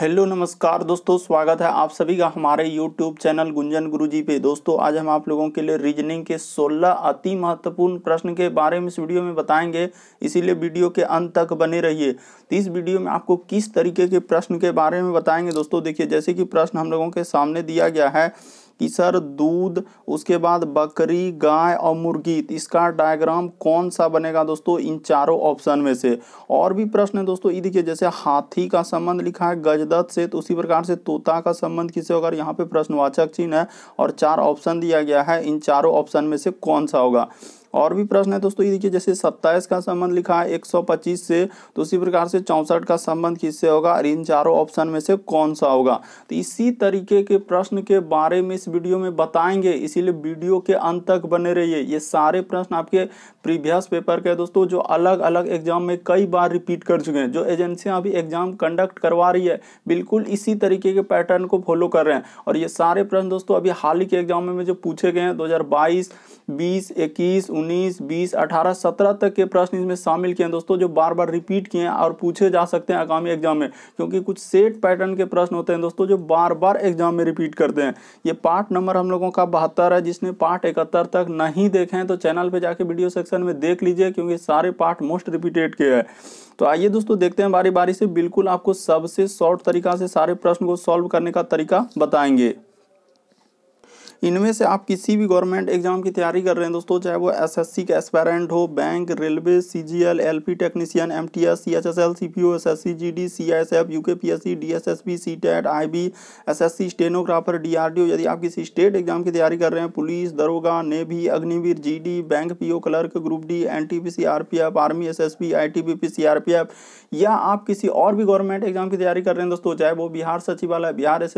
hello नमस्कार दोस्तों स्वागत है आप सभी का हमारे यूट्यूब चैनल गुंजन गुरुजी पे दोस्तों आज हम आप लोगों के लिए रीजनिंग के 16 अति महत्वपूर्ण प्रश्न के बारे में इस वीडियो में बताएंगे इसीलिए वीडियो के अंत तक बने रहिए तो इस वीडियो में आपको किस तरीके के प्रश्न के बारे में बताएंगे दोस्तों देखिए जैसे कि प्रश्न हम लोगों के सामने दिया गया है कि सर दूध उसके बाद बकरी गाय और मुर्गी तो इसका डायग्राम कौन सा बनेगा दोस्तों इन चारों ऑप्शन में से और भी प्रश्न है दोस्तों ये देखिए जैसे हाथी का संबंध लिखा है गजदत्त से तो उसी प्रकार से तोता का संबंध किसे होगा यहाँ पे प्रश्नवाचक चिन्ह है और चार ऑप्शन दिया गया है इन चारों ऑप्शन में से कौन सा होगा और भी प्रश्न है दोस्तों ये देखिए जैसे सत्ताईस का संबंध लिखा है पच्चीस से तो उसी प्रकार से चौंसठ का संबंध किससे होगा और इन चारों ऑप्शन में से कौन सा होगा तो इसी तरीके के प्रश्न के बारे में इस वीडियो में बताएंगे इसीलिए वीडियो के अंत तक बने रहिए ये सारे प्रश्न आपके प्रीवियस पेपर के दोस्तों जो अलग अलग एग्जाम में कई बार रिपीट कर चुके हैं जो एजेंसियाँ अभी एग्जाम कंडक्ट करवा रही है बिल्कुल इसी तरीके के पैटर्न को फॉलो कर रहे हैं और ये सारे प्रश्न दोस्तों अभी हाल ही के एग्जाम में जो पूछे गए हैं दो बीस इक्कीस उन्नीस बीस अठारह सत्रह तक के प्रश्न इसमें शामिल किए हैं दोस्तों जो बार बार रिपीट किए हैं और पूछे जा सकते हैं आगामी एग्जाम में क्योंकि कुछ सेट पैटर्न के प्रश्न होते हैं दोस्तों जो बार बार एग्जाम में रिपीट करते हैं ये पार्ट नंबर हम लोगों का बहत्तर है जिसने पार्ट इकहत्तर तक नहीं देखे हैं तो चैनल पर जाके वीडियो सेक्शन में देख लीजिए क्योंकि सारे पार्ट मोस्ट रिपीटेड के हैं तो आइए दोस्तों देखते हैं बारी बारी से बिल्कुल आपको सबसे शॉर्ट तरीका से सारे प्रश्न को सॉल्व करने का तरीका बताएंगे इनमें से आप किसी भी गवर्नमेंट एग्जाम की तैयारी कर रहे हैं दोस्तों चाहे वो एसएससी का एस्पेरेंट हो bank railway CGL LP technician MTS CHSL CPO SSC GD CISF I DSSB CTET IB SSC stenographer DRDO यदि आप किसी स्टेट एग्जाम की तैयारी कर रहे हैं पुलिस दरोगा navy Agniveer D bank O clerk group D P F army R P F या आप किसी और भी गवर्नमेंट एग्जाम की तैयारी कर रहे हैं दोस्तों चाहे वो बिहार सचिवालय Bihar S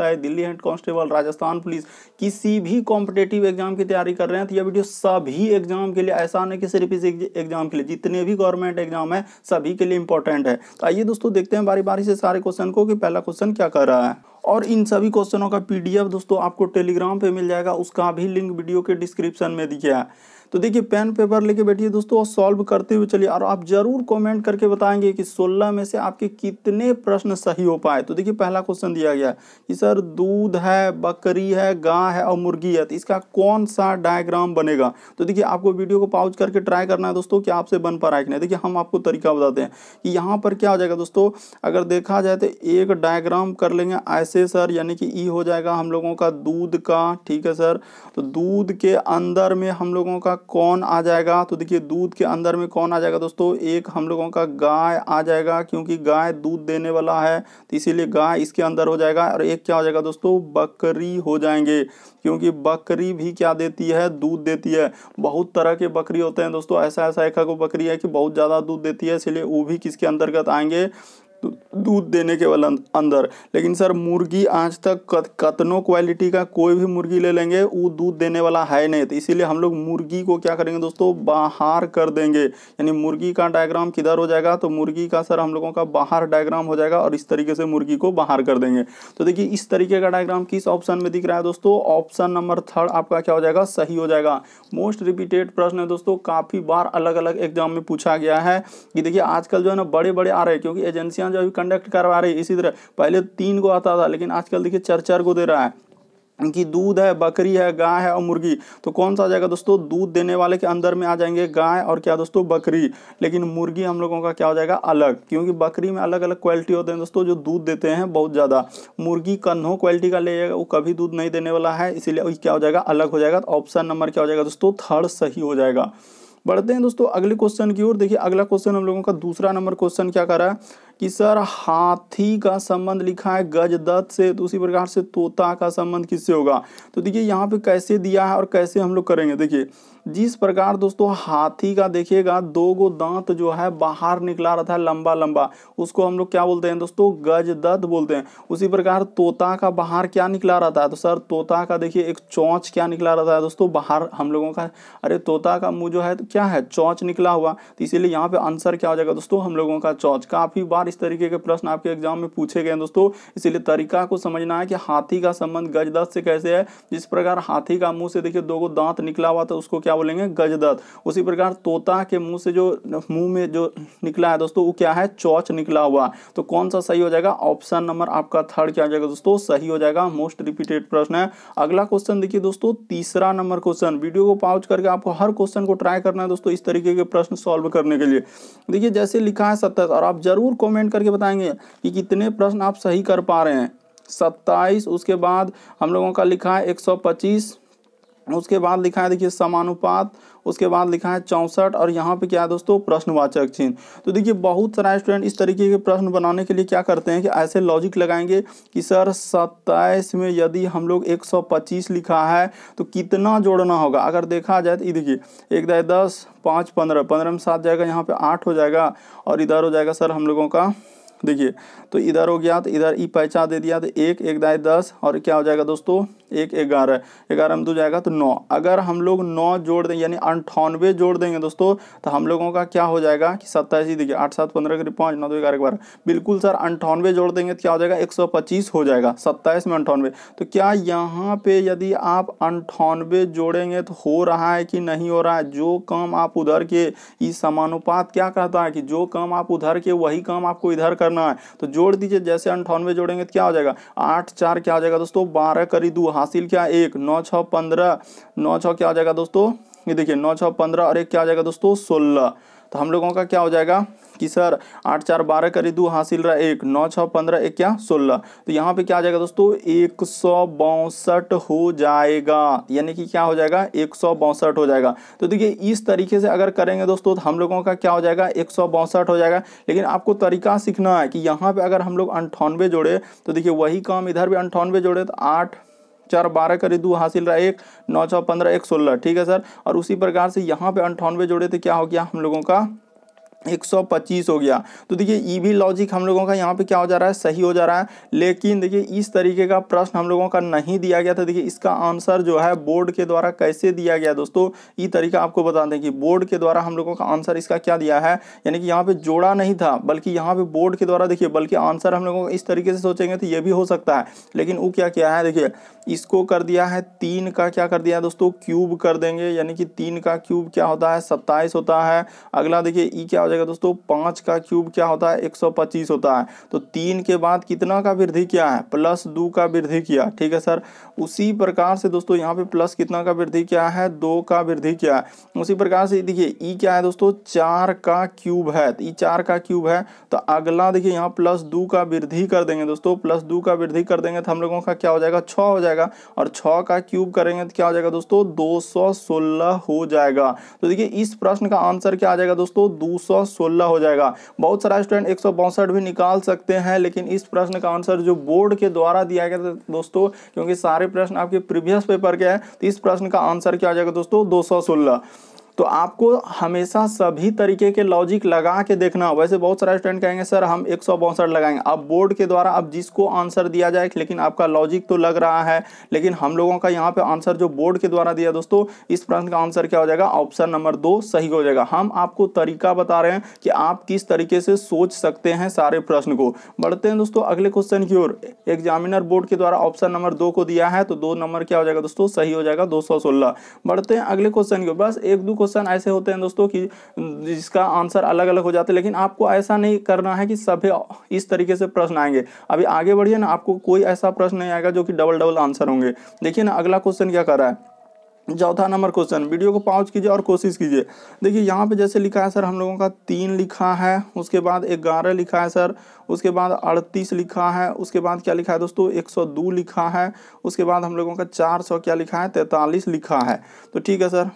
I Delhi head constable Rajasthan police किसी भी कॉम्पिटेटिव एग्जाम की तैयारी कर रहे हैं तो यह वीडियो सभी एग्जाम के लिए ऐसा नहीं कि सिर्फ इस एग्जाम के लिए जितने भी गवर्नमेंट एग्जाम है सभी के लिए इंपॉर्टेंट है तो आइए दोस्तों देखते हैं बारी बारी से सारे क्वेश्चन को कि पहला क्वेश्चन क्या कर रहा है और इन सभी क्वेश्चनों का पीडीएफ दोस्तों आपको टेलीग्राम पे मिल जाएगा उसका भी लिंक वीडियो के डिस्क्रिप्शन में दिया है तो देखिए पेन पेपर लेके बैठिए दोस्तों और सॉल्व करते हुए चलिए और आप ज़रूर कमेंट करके बताएंगे कि 16 में से आपके कितने प्रश्न सही हो पाए तो देखिए पहला क्वेश्चन दिया गया कि सर दूध है बकरी है गाय है और मुर्गी है तो इसका कौन सा डायग्राम बनेगा तो देखिए आपको वीडियो को पाउच करके ट्राई करना है दोस्तों कि आपसे बन पा रहा है कि नहीं देखिए हम आपको तरीका बताते हैं कि यहाँ पर क्या हो जाएगा दोस्तों अगर देखा जाए तो एक डायग्राम कर लेंगे ऐसे सर यानी कि ई हो जाएगा हम लोगों का दूध का ठीक है सर तो दूध के अंदर में हम लोगों का कौन आ जाएगा तो देखिए दूध के अंदर में कौन आ जाएगा दोस्तों एक हम लोगों का गाय आ जाएगा क्योंकि गाय दूध देने वाला है तो इसीलिए गाय इसके अंदर हो जाएगा और एक क्या हो जाएगा दोस्तों बकरी हो जाएंगे क्योंकि बकरी भी क्या देती है दूध देती है बहुत तरह के बकरी होते हैं दोस्तों ऐसा ऐसा एक को बकरी है कि बहुत ज़्यादा दूध देती है इसलिए वो भी किसके अंतर्गत आएंगे दूध देने के वाला अंदर लेकिन सर मुर्गी आज तक कतनों क्वालिटी का कोई भी मुर्गी ले लेंगे वो दूध देने वाला है नहीं तो इसीलिए हम लोग मुर्गी को क्या करेंगे दोस्तों बाहर कर देंगे यानी मुर्गी का डायग्राम किधर हो जाएगा तो मुर्गी का सर हम लोगों का बाहर डायग्राम हो जाएगा और इस तरीके से मुर्गी को बाहर कर देंगे तो देखिए इस तरीके का डायग्राम किस ऑप्शन में दिख रहा है दोस्तों ऑप्शन नंबर थर्ड आपका क्या हो जाएगा सही हो जाएगा मोस्ट रिपीटेड प्रश्न है दोस्तों काफ़ी बार अलग अलग एग्जाम में पूछा गया है कि देखिए आजकल जो है ना बड़े बड़े आ रहे हैं क्योंकि एजेंसियां जो अभी कंडक्ट करवा रही है इसी तरह पहले तो तीन को आता था लेकिन आजकल देखिए चार चार को दे रहा है इनकी दूध है बकरी है गाय है और मुर्गी तो कौन सा आ जाएगा दोस्तों दूध देने वाले के अंदर में आ जाएंगे गाय और क्या दोस्तों बकरी लेकिन मुर्गी हम लोगों का क्या हो जाएगा अलग क्योंकि बकरी में अलग अलग क्वालिटी होते हैं दोस्तों जो दूध देते हैं बहुत ज़्यादा मुर्गी कन्हों क्वालिटी का ले जाएगा वो कभी दूध नहीं देने वाला है इसीलिए क्या हो जाएगा अलग हो जाएगा तो ऑप्शन नंबर क्या हो जाएगा दोस्तों थर्ड सही हो जाएगा बढ़ते हैं दोस्तों अगले क्वेश्चन की ओर देखिए अगला क्वेश्चन हम लोगों का दूसरा नंबर क्वेश्चन क्या कर रहा है कि सर हाथी का संबंध लिखा है गजदत्त से तो उसी प्रकार से तोता का संबंध किससे होगा तो देखिए यहाँ पे कैसे दिया है और कैसे हम लोग करेंगे देखिए जिस प्रकार दोस्तों हाथी का देखिएगा दो गो दांत जो है बाहर निकला रहता है लंबा लंबा उसको हम लोग क्या बोलते हैं दोस्तों गज दत बोलते हैं उसी प्रकार तोता का बाहर क्या निकला रहता है तो सर तोता का देखिए एक चौंच क्या निकला रहता है दोस्तों बाहर हम लोगों का अरे तोता का मुंह जो है तो क्या है चौंच निकला हुआ तो इसीलिए यहाँ पे आंसर क्या हो जाएगा दोस्तों हम लोगों का चौंच काफ़ी बार इस तरीके के प्रश्न आपके एग्जाम में पूछे गए दोस्तों इसीलिए तरीका को समझना है कि हाथी का संबंध गजदत से कैसे है जिस प्रकार हाथी का मुँह से देखिए दो गो दांत निकला हुआ था उसको क्या क्या बोलेंगे गजदत उसी प्रकार तोता के मुंह से जो मुंह में जो निकला है दोस्तों वो क्या है चौच निकला हुआ तो कौन सा सही हो जाएगा ऑप्शन नंबर आपका थर्ड क्या हो जाएगा दोस्तों सही हो जाएगा मोस्ट रिपीटेड प्रश्न है अगला क्वेश्चन देखिए दोस्तों तीसरा नंबर क्वेश्चन वीडियो को पाउच करके आपको हर क्वेश्चन को ट्राई करना है दोस्तों इस तरीके के प्रश्न सॉल्व करने के लिए देखिए जैसे लिखा है सत्ताईस और आप जरूर कॉमेंट करके बताएंगे कि कितने प्रश्न आप सही कर पा रहे हैं सत्ताईस उसके बाद हम लोगों का लिखा है एक सौ पच्चीस उसके बाद लिखा है देखिए समानुपात उसके बाद लिखा है चौंसठ और यहाँ पे क्या है दोस्तों प्रश्नवाचक चिन्ह तो देखिए बहुत सारा स्टूडेंट इस तरीके के प्रश्न बनाने के लिए क्या करते हैं कि ऐसे लॉजिक लगाएंगे कि सर सत्ताईस में यदि हम लोग एक सौ पच्चीस लिखा है तो कितना जोड़ना होगा अगर देखा जाए तो देखिए एक दाए दस पाँच पंद्रह पंद्रह में सात जाएगा यहाँ पर आठ हो जाएगा और इधर हो जाएगा सर हम लोगों का देखिए तो इधर हो गया तो इधर ई पहचान दे दिया तो एक एक दाए दस और क्या हो जाएगा दोस्तों एक ग्यारह ग्यारह में दो जाएगा तो नौ अगर हम लोग नौ जोड़ देंगे यानी अंठानवे जोड़ देंगे दोस्तों तो हम लोगों का क्या हो जाएगा कि सत्ताईस ही देखिए आठ सात पंद्रह करीब पाँच नौ दो ग्यारह बारह बिल्कुल सर अंठानवे जोड़ देंगे तो क्या हो जाएगा एक सौ पच्चीस हो जाएगा सत्ताईस में अंठानवे तो क्या यहाँ पे यदि आप अंठानवे जोड़ेंगे तो हो रहा है कि नहीं हो रहा है जो काम आप उधर के इस समानुपात क्या कहता है कि जो काम आप उधर के वही काम आपको इधर करना करना है तो जोड़ दीजिए जैसे अंठानवे जोड़ेंगे तो क्या हो जाएगा आठ चार क्या हो जाएगा दोस्तों बारह करी दो हासिल क्या एक नौ छः पंद्रह नौ छः क्या हो जाएगा दोस्तों ये देखिए नौ छः पंद्रह और एक क्या आ जाएगा दोस्तों सोलह तो हम लोगों का क्या हो जाएगा कि सर आठ चार बारह करी दो हासिल रहा एक नौ छः पंद्रह एक क्या सोलह तो यहाँ पे क्या आ जाएगा दोस्तों एक सौ बासठ हो जाएगा यानी कि क्या हो जाएगा एक सौ बासठ हो जाएगा तो देखिए इस तरीके से अगर करेंगे दोस्तों तो हम लोगों का क्या हो जाएगा एक सौ बासठ हो जाएगा लेकिन आपको तरीका सीखना है कि यहाँ पर अगर हम लोग अंठानवे जोड़े तो देखिए वही काम इधर भी अंठानवे जोड़े तो आठ चार बारह करी दो हासिल रहा एक नौ छः पंद्रह एक सोलह ठीक है सर और उसी प्रकार से यहाँ पे अंठानवे जोड़े थे क्या हो गया हम लोगों का 125 हो गया तो देखिए ई भी लॉजिक हम लोगों का यहाँ पे क्या हो जा रहा है सही हो जा रहा है लेकिन देखिए इस तरीके का प्रश्न हम लोगों का नहीं दिया गया था देखिए इसका आंसर जो है बोर्ड के द्वारा कैसे दिया गया दोस्तों ये तरीका आपको बता दें कि बोर्ड के द्वारा हम लोगों का आंसर इसका क्या दिया है यानी कि यहाँ पे जोड़ा नहीं था बल्कि यहाँ पे बोर्ड के द्वारा देखिए बल्कि आंसर हम लोगों इस तरीके से सोचेंगे तो ये भी हो सकता है लेकिन वो क्या किया है देखिए इसको कर दिया है तीन का क्या कर दिया है दोस्तों क्यूब कर देंगे यानी कि तीन का क्यूब क्या होता है सत्ताईस होता है अगला देखिए ई क्या हो जाएगा दोस्तों पाँच का क्यूब क्या होता है एक होता है तो तीन के बाद कितना का वृद्धि किया है प्लस दो का वृद्धि किया ठीक है सर उसी प्रकार से दोस्तों यहाँ पे प्लस कितना का वृद्धि किया है दो का वृद्धि किया है उसी प्रकार से देखिए ई क्या है दोस्तों चार का क्यूब है तो ई चार का क्यूब है तो अगला देखिए यहाँ प्लस दो का वृद्धि कर देंगे दोस्तों प्लस दो का वृद्धि कर देंगे तो हम लोगों का क्या हो जाएगा छः हो जाएगा और छ का क्यूब करेंगे तो क्या हो जाएगा दोस्तों दो हो जाएगा तो देखिए इस प्रश्न का आंसर क्या आ जाएगा दोस्तों दो सोलह हो जाएगा बहुत सारा स्टूडेंट एक भी निकाल सकते हैं लेकिन इस प्रश्न का आंसर जो बोर्ड के द्वारा दिया गया था दोस्तों क्योंकि सारे प्रश्न आपके प्रीवियस पेपर के हैं तो इस प्रश्न का आंसर क्या हो जाएगा दोस्तों दो तो आपको हमेशा सभी तरीके के लॉजिक लगा के देखना हो वैसे बहुत सारे स्टूडेंट कहेंगे सर हम एक लगाएंगे अब बोर्ड के द्वारा अब जिसको आंसर दिया जाए लेकिन आपका लॉजिक तो लग रहा है लेकिन हम लोगों का यहाँ पे आंसर जो बोर्ड के द्वारा दिया दोस्तों इस प्रश्न का आंसर क्या हो जाएगा ऑप्शन नंबर दो सही हो जाएगा हम आपको तरीका बता रहे हैं कि आप किस तरीके से सोच सकते हैं सारे प्रश्न को बढ़ते हैं दोस्तों अगले क्वेश्चन की ओर एग्जामिनर बोर्ड के द्वारा ऑप्शन नंबर दो को दिया है तो दो नंबर क्या हो जाएगा दोस्तों सही हो जाएगा दो बढ़ते हैं अगले क्वेश्चन की ओर बस एक दो क्वेश्चन ऐसे होते हैं दोस्तों कि जिसका आंसर अलग अलग हो जाते हैं लेकिन आपको ऐसा नहीं करना है कि सभी इस तरीके से प्रश्न आएंगे अभी आगे बढ़िए ना आपको कोई ऐसा प्रश्न नहीं आएगा जो कि डबल डबल आंसर होंगे देखिए ना अगला क्वेश्चन क्या कर रहा है चौथा नंबर क्वेश्चन वीडियो को पॉज कीजिए और कोशिश कीजिए देखिए यहाँ पे जैसे लिखा है सर हम लोगों का तीन लिखा है उसके बाद ग्यारह लिखा है सर उसके बाद अड़तीस लिखा है उसके बाद क्या लिखा है दोस्तों एक सौ दो लिखा है उसके बाद हम लोगों का चार सौ क्या लिखा है तैतालीस लिखा है तो ठीक है सर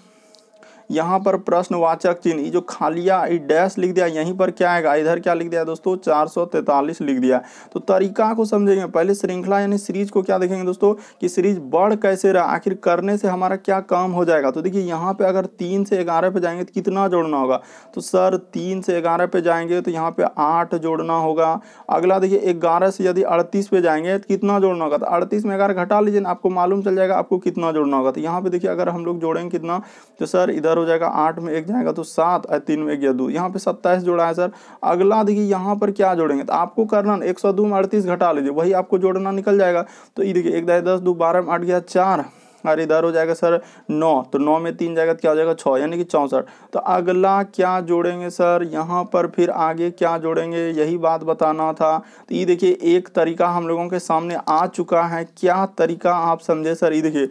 यहाँ पर प्रश्नवाचक चिन्ह जो खालिया डैश लिख दिया यहीं पर क्या आएगा इधर क्या लिख दिया दोस्तों चार लिख दिया तो तरीका को समझेंगे पहले श्रृंखला यानी सीरीज को क्या देखेंगे दोस्तों कि सीरीज बढ़ कैसे रहा आखिर करने से हमारा क्या काम हो जाएगा तो देखिए यहाँ पे अगर तीन से ग्यारह पे जाएंगे तो कितना जोड़ना होगा तो सर तीन से ग्यारह पे जाएंगे तो यहाँ पे आठ जोड़ना होगा अगला देखिए ग्यारह से यदि अड़तीस पे जाएंगे तो कितना जोड़ना होगा तो अड़तीस में ग्यारह घटा लीजिए आपको मालूम चल जाएगा आपको कितना जोड़ना होगा तो यहाँ पे देखिए अगर हम लोग जोड़ेंगे कितना तो सर इधर हो जाएगा आठ में एक जाएगा तो सात और तीन में एक या दो यहाँ पे सत्ताईस जोड़ा है सर अगला देखिए यहाँ पर क्या जोड़ेंगे तो आपको करना एक सौ दो में अड़तीस घटा लीजिए वही आपको जोड़ना निकल जाएगा तो ये देखिए एक दस दो बारह में आठ गया चार और इधर हो जाएगा सर नौ तो नौ में तीन जाएगा तो क्या हो जाएगा छः यानी कि चौंसठ तो अगला क्या जोड़ेंगे सर यहाँ पर फिर आगे क्या जोड़ेंगे यही बात बताना था तो ये देखिए एक तरीका हम लोगों के सामने आ चुका है क्या तरीका आप समझे सर ये देखिए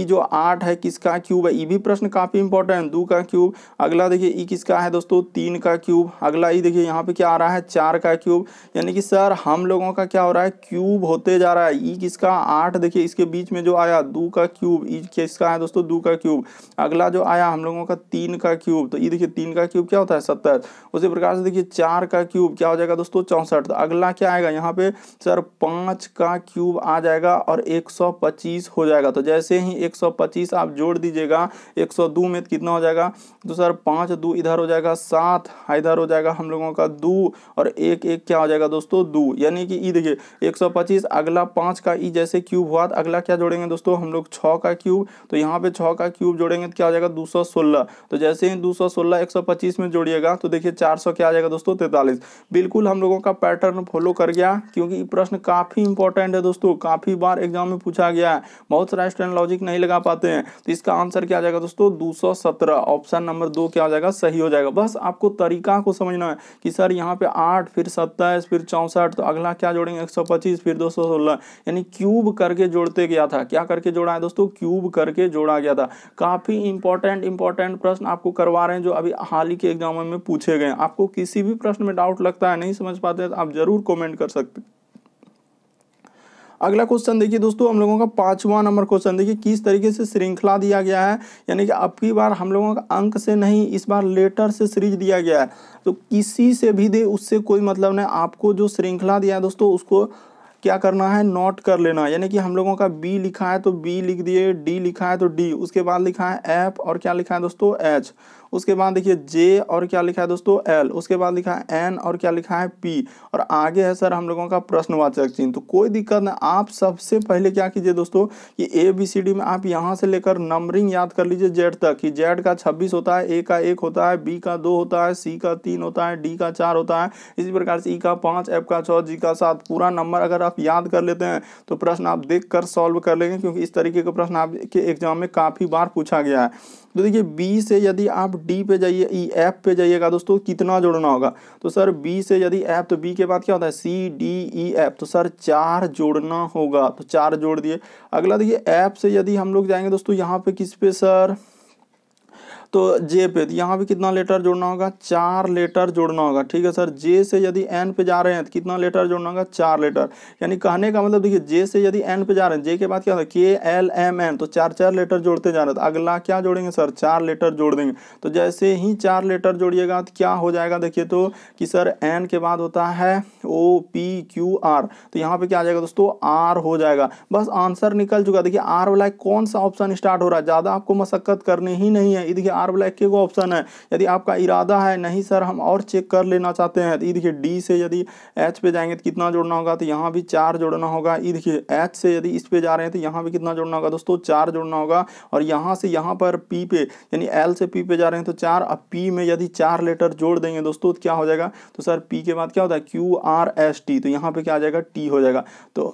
ई जो आठ है किसका क्यूब है ये भी प्रश्न काफ़ी इंपॉर्टेंट दो का क्यूब अगला देखिए ई किसका है दोस्तों तीन का क्यूब अगला ई देखिए यहाँ पर क्या आ रहा है चार का क्यूब यानी कि सर हम लोगों का क्या हो रहा है क्यूब होते जा रहा है ई किसका आठ देखिए इसके बीच में जो आया दो का क्यूब ई किसका है दोस्तों दो का क्यूब अगला जो आया हम लोगों का तीन का क्यूब तो ये देखिए तीन का क्यूब क्या होता है सत्तर उसी प्रकार से देखिए चार का क्यूब क्या हो जाएगा दोस्तों चौंसठ तो अगला क्या आएगा यहाँ पे सर पाँच का क्यूब आ जाएगा और एक हो जाएगा तो जैसे ही एक आप जोड़ दीजिएगा एक में कितना हो जाएगा तो सर पाँच दो इधर हो जाएगा सात इधर हो जाएगा हम लोगों का दो और एक एक क्या हो जाएगा दोस्तों दो यानी कि ई देखिए 125 अगला पाँच का ई जैसे क्यूब हुआ तो अगला क्या जोड़ेंगे दोस्तों हम लोग छः छः का क्यूब तो यहाँ पे छः का क्यूब जोड़ेंगे तो क्या हो जाएगा दो सौ सोलह तो जैसे ही दो सौ सोलह एक सौ पच्चीस में जोड़िएगा तो देखिए चार सौ क्या आ जाएगा दोस्तों तैंतालीस बिल्कुल हम लोगों का पैटर्न फॉलो कर गया क्योंकि प्रश्न काफ़ी इंपॉर्टेंट है दोस्तों काफ़ी बार एग्जाम में पूछा गया है बहुत सारा स्टूडेंट लॉजिक नहीं लगा पाते हैं तो इसका आंसर क्या आ जाएगा दोस्तों दो ऑप्शन नंबर दो क्या हो जाएगा सही हो जाएगा बस आपको तरीका को समझना है कि सर यहाँ पे आठ फिर सत्ताईस फिर चौंसठ तो अगला क्या जोड़ेंगे एक सौ पच्चीस फिर दो सौ सोलह यानी क्यूब करके जोड़ते गया था क्या करके जोड़ा है दोस्तों तो क्यूब करके जोड़ा गया था काफ़ी इंपॉर्टेंट इंपॉर्टेंट प्रश्न आपको करवा रहे हैं जो अभी हाल ही के एग्जाम में पूछे गए आपको किसी भी प्रश्न में डाउट लगता है नहीं समझ पाते तो आप जरूर कॉमेंट कर सकते अगला क्वेश्चन देखिए दोस्तों हम लोगों का पांचवा नंबर क्वेश्चन देखिए किस तरीके से श्रृंखला दिया गया है यानी कि अब की बार हम लोगों का अंक से नहीं इस बार लेटर से सीरीज दिया गया है तो किसी से भी दे उससे कोई मतलब नहीं आपको जो श्रृंखला दिया है दोस्तों उसको क्या करना है नोट कर लेना यानी कि हम लोगों का बी लिखा है तो बी लिख दिए डी लिखा है तो डी उसके बाद लिखा है एफ और क्या लिखा है दोस्तों एच उसके बाद देखिए जे और क्या लिखा है दोस्तों एल उसके बाद लिखा है एन और क्या लिखा है पी और आगे है सर हम लोगों का प्रश्नवाचक चिन्ह तो कोई दिक्कत नहीं आप सबसे पहले क्या कीजिए दोस्तों कि ए बी सी डी में आप यहाँ से लेकर नंबरिंग याद कर लीजिए जेड तक कि जेड का छब्बीस होता है ए का एक होता है बी का दो होता है सी का तीन होता है डी का चार होता है इसी प्रकार से ई का पाँच एफ का छः जी का सात पूरा नंबर अगर आप याद कर लेते हैं तो प्रश्न आप देख कर सॉल्व कर लेंगे क्योंकि इस तरीके का प्रश्न आपके एग्जाम में काफ़ी बार पूछा गया है तो देखिए बी से यदि आप डी पे जाइए ई e, एफ पे जाइएगा दोस्तों कितना जोड़ना होगा तो सर बी से यदि एफ तो बी के बाद क्या होता है सी डी ई एफ तो सर चार जोड़ना होगा तो चार जोड़ दिए अगला देखिए एफ से यदि हम लोग जाएंगे दोस्तों यहाँ पे किस पे सर तो जे पे तो यहाँ भी कितना लेटर जोड़ना होगा चार लेटर जोड़ना होगा ठीक है सर जे से यदि एन पे जा रहे हैं तो कितना लेटर जोड़ना होगा चार लेटर यानी कहने का मतलब देखिए जे से यदि एन पे जा रहे हैं जे के बाद क्या होता है के एल एम एन तो चार चार लेटर जोड़ते जा रहे हैं तो अगला क्या जोड़ेंगे सर चार लेटर जोड़ देंगे तो जैसे ही चार लेटर जोड़िएगा तो क्या हो जाएगा देखिए तो कि सर एन के बाद होता है ओ पी क्यू आर तो यहाँ पे क्या आ जाएगा दोस्तों आर हो जाएगा बस आंसर निकल चुका देखिए आर वाला कौन सा ऑप्शन स्टार्ट हो रहा है ज़्यादा आपको मशक्कत करनी ही नहीं है देखिए आर ब्लैक के गो ऑप्शन है यदि आपका इरादा है नहीं सर हम और चेक कर लेना चाहते हैं तो ये देखिए डी से यदि एच पे जाएंगे तो कितना जोड़ना होगा तो यहाँ भी चार जोड़ना होगा ये देखिए एच से यदि इस पे जा रहे हैं तो यहाँ भी कितना जोड़ना होगा दोस्तों चार जोड़ना होगा और यहाँ से यहाँ पर पी पे यानी एल से पी पे जा रहे हैं तो चार अब पी में यदि चार लेटर जोड़ देंगे दोस्तों तो क्या हो जाएगा तो सर पी के बाद क्या होता है क्यू आर एस टी तो यहाँ पर क्या आ जाएगा टी हो जाएगा तो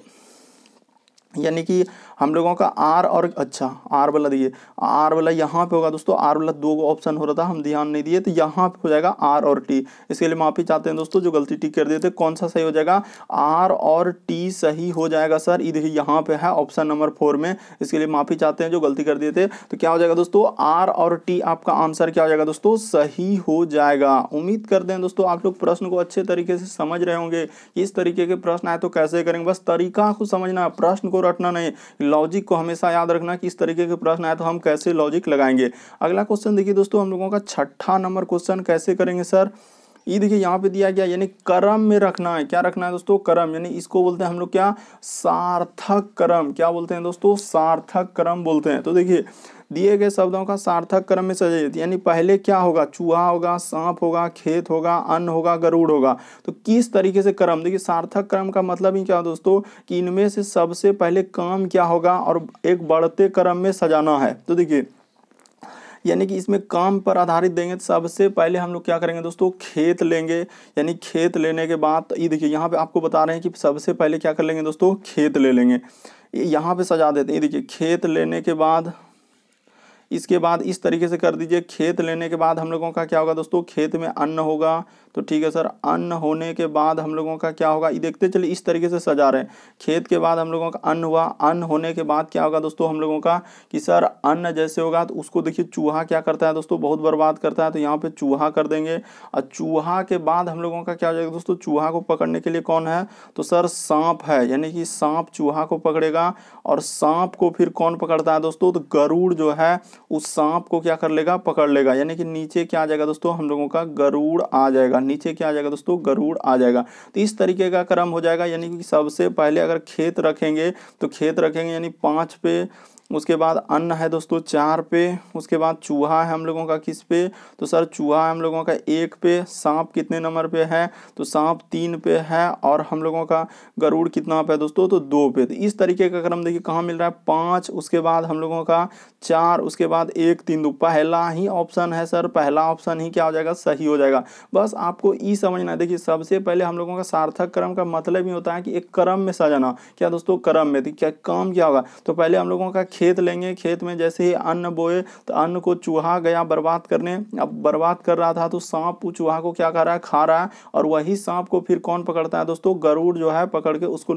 यानी कि हम लोगों का आर और अच्छा आर वाला दिए आर वाला यहाँ पे होगा दोस्तों आर वाला दो ऑप्शन हो रहा था हम ध्यान नहीं दिए तो यहाँ पे हो जाएगा आर और टी इसके लिए माफ़ी चाहते हैं दोस्तों जो गलती टी कर दिए थे कौन सा सही हो जाएगा आर और टी सही हो जाएगा सर ये देखिए यहाँ पे है ऑप्शन नंबर फोर में इसके लिए माफ़ी चाहते हैं जो गलती कर दिए थे तो क्या हो जाएगा दोस्तों आर और टी आपका आंसर क्या हो जाएगा दोस्तों सही हो जाएगा उम्मीद करते हैं दोस्तों आप लोग प्रश्न को अच्छे तरीके से समझ रहे होंगे इस तरीके के प्रश्न आए तो कैसे करेंगे बस तरीका को समझना प्रश्न को रटना नहीं लॉजिक को हमेशा याद रखना कि इस तरीके के प्रश्न आए तो हम कैसे लॉजिक लगाएंगे अगला क्वेश्चन देखिए दोस्तों हम लोगों का छठा नंबर क्वेश्चन कैसे करेंगे सर ये देखिए यहाँ पे दिया गया यानी कर्म में रखना है क्या रखना है दोस्तों कर्म यानी इसको बोलते हैं हम लोग क्या सार्थक कर्म क्या बोलते हैं दोस्तों सार्थक कर्म बोलते हैं तो देखिए दिए गए शब्दों का सार्थक क्रम में सजाइए यानी पहले क्या होगा चूहा होगा सांप होगा खेत होगा अन्न होगा गरुड़ होगा तो किस तरीके से क्रम देखिए सार्थक क्रम का मतलब ही क्या दोस्तों कि इनमें से सबसे पहले काम क्या होगा और एक बढ़ते क्रम में सजाना है तो देखिए यानी कि इसमें काम पर आधारित देंगे तो सबसे पहले हम लोग क्या करेंगे दोस्तों खेत लेंगे यानी खेत लेने के बाद तो ये देखिए यहाँ पे आपको बता रहे हैं कि सबसे पहले क्या कर लेंगे दोस्तों खेत ले लेंगे यहाँ पे सजा देते हैं ये देखिए खेत लेने के बाद इसके बाद इस तरीके से कर दीजिए खेत लेने के बाद हम लोगों का क्या होगा दोस्तों खेत में अन्न होगा तो ठीक है सर अन्न होने के बाद हम लोगों का क्या होगा ये देखते चलिए इस तरीके से सजा रहे हैं खेत के बाद हम लोगों का अन्न हुआ अन्न होने के बाद क्या होगा दोस्तों हम लोगों का कि सर अन्न जैसे होगा तो उसको देखिए चूहा क्या करता है दोस्तों बहुत बर्बाद करता है तो यहाँ पे चूहा कर देंगे और चूहा के बाद हम लोगों का क्या हो जाएगा दोस्तों चूहा को पकड़ने के लिए कौन है तो सर सांप है यानी कि सांप चूहा को पकड़ेगा और सांप को फिर कौन पकड़ता है दोस्तों तो गरुड़ जो है उस सांप को क्या कर लेगा पकड़ लेगा यानी कि नीचे क्या आ जाएगा दोस्तों हम लोगों का गरुड़ आ जाएगा नीचे क्या आ जाएगा दोस्तों गरुड़ आ जाएगा तो इस तरीके का क्रम हो जाएगा यानी कि सबसे पहले अगर खेत रखेंगे तो खेत रखेंगे यानी पाँच पे उसके बाद अन्न है दोस्तों चार पे उसके बाद चूहा है हम लोगों का किस पे तो सर चूहा है हम लोगों का एक पे सांप कितने नंबर पे है तो सांप तीन पे है और हम लोगों का गरुड़ कितना पे है दोस्तों तो दो पे तो इस तरीके का क्रम देखिए कहाँ मिल रहा है पाँच उसके बाद हम लोगों का चार उसके बाद एक तीन दो तो पहला ही ऑप्शन है सर पहला ऑप्शन ही क्या हो जाएगा सही हो जाएगा बस आपको ई समझना है देखिए सबसे पहले हम लोगों का सार्थक क्रम का मतलब ही होता है कि एक क्रम में सजाना क्या दोस्तों क्रम में तो क्या काम क्या होगा तो पहले हम लोगों का खेत लेंगे खेत में जैसे ही अन्न बोए तो अन्न को चूहा गया बर्बाद करने अब बर्बाद कर रहा था तो सांप चूहा को क्या कर रहा है खा रहा है और वही सांप को फिर कौन पकड़ता है दोस्तों गरुड़ जो है पकड़ के उसको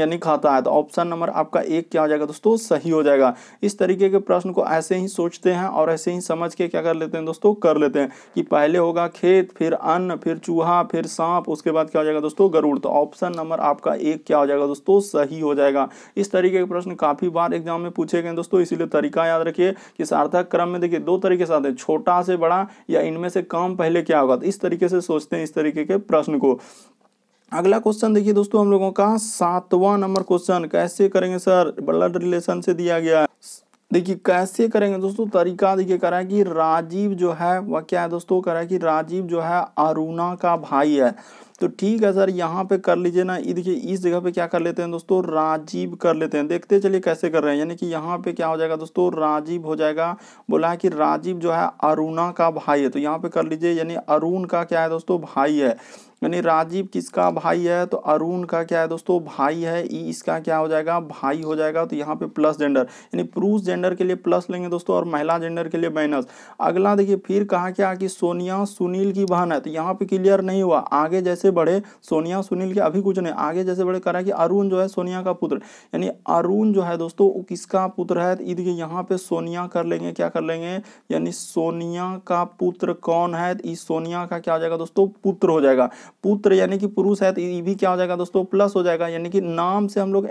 यानी खाता है तो ऑप्शन नंबर आपका एक क्या हो जाएगा दोस्तों सही हो जाएगा इस तरीके के प्रश्न को ऐसे ही सोचते हैं और ऐसे ही समझ के क्या कर लेते हैं दोस्तों कर लेते हैं कि पहले होगा खेत फिर अन्न फिर चूहा फिर सांप उसके बाद क्या हो जाएगा दोस्तों गरुड़ तो ऑप्शन नंबर आपका एक क्या हो जाएगा दोस्तों सही हो जाएगा इस तरीके के प्रश्न काफी बार एग्जाम में पूछे पूछे दोस्तों इसीलिए तरीका याद रखिए कि सार्थक क्रम में देखिए दो तरीके से आते हैं छोटा से बड़ा या इनमें से कम पहले क्या होगा तो इस तरीके से सोचते हैं इस तरीके के प्रश्न को अगला क्वेश्चन देखिए दोस्तों हम लोगों का सातवां नंबर क्वेश्चन कैसे करेंगे सर ब्लड रिलेशन से दिया गया देखिए कैसे करेंगे दोस्तों तरीका देखिए कह रहा है कि राजीव जो है वह क्या है दोस्तों कह रहा है कि राजीव जो है अरुणा का भाई है तो ठीक है सर यहाँ पे कर लीजिए ना ये देखिए इस जगह पे क्या कर लेते हैं दोस्तों राजीव कर लेते हैं देखते चलिए कैसे कर रहे हैं यानी कि यहाँ पे क्या हो जाएगा दोस्तों राजीव हो जाएगा बोला है कि राजीव जो है अरुणा का भाई है तो यहाँ पे कर लीजिए यानी अरुण का क्या है दोस्तों भाई है यानी राजीव किसका भाई है तो अरुण का क्या है दोस्तों भाई है ई इसका क्या हो जाएगा भाई हो जाएगा तो यहाँ पे प्लस जेंडर यानी पुरुष जेंडर के लिए प्लस लेंगे दोस्तों और महिला जेंडर के लिए माइनस अगला देखिए फिर कहा क्या कि सोनिया सुनील की बहन है तो यहाँ पे क्लियर नहीं हुआ आगे जैसे बढ़े सोनिया सुनील के अभी कुछ नहीं आगे जैसे बड़े करा कि अरुण जो है सोनिया का पुत्र यानी अरुण जो है दोस्तों वो किसका पुत्र है तो देखिए यहाँ पे सोनिया कर लेंगे क्या कर लेंगे यानी सोनिया का पुत्र कौन है तो सोनिया का क्या हो जाएगा दोस्तों पुत्र हो जाएगा पुत्र यानी कि पुरुष है तो ये भी क्या हो जाएगा दोस्तों प्लस हो जाएगा यानी कि नाम से हम लोग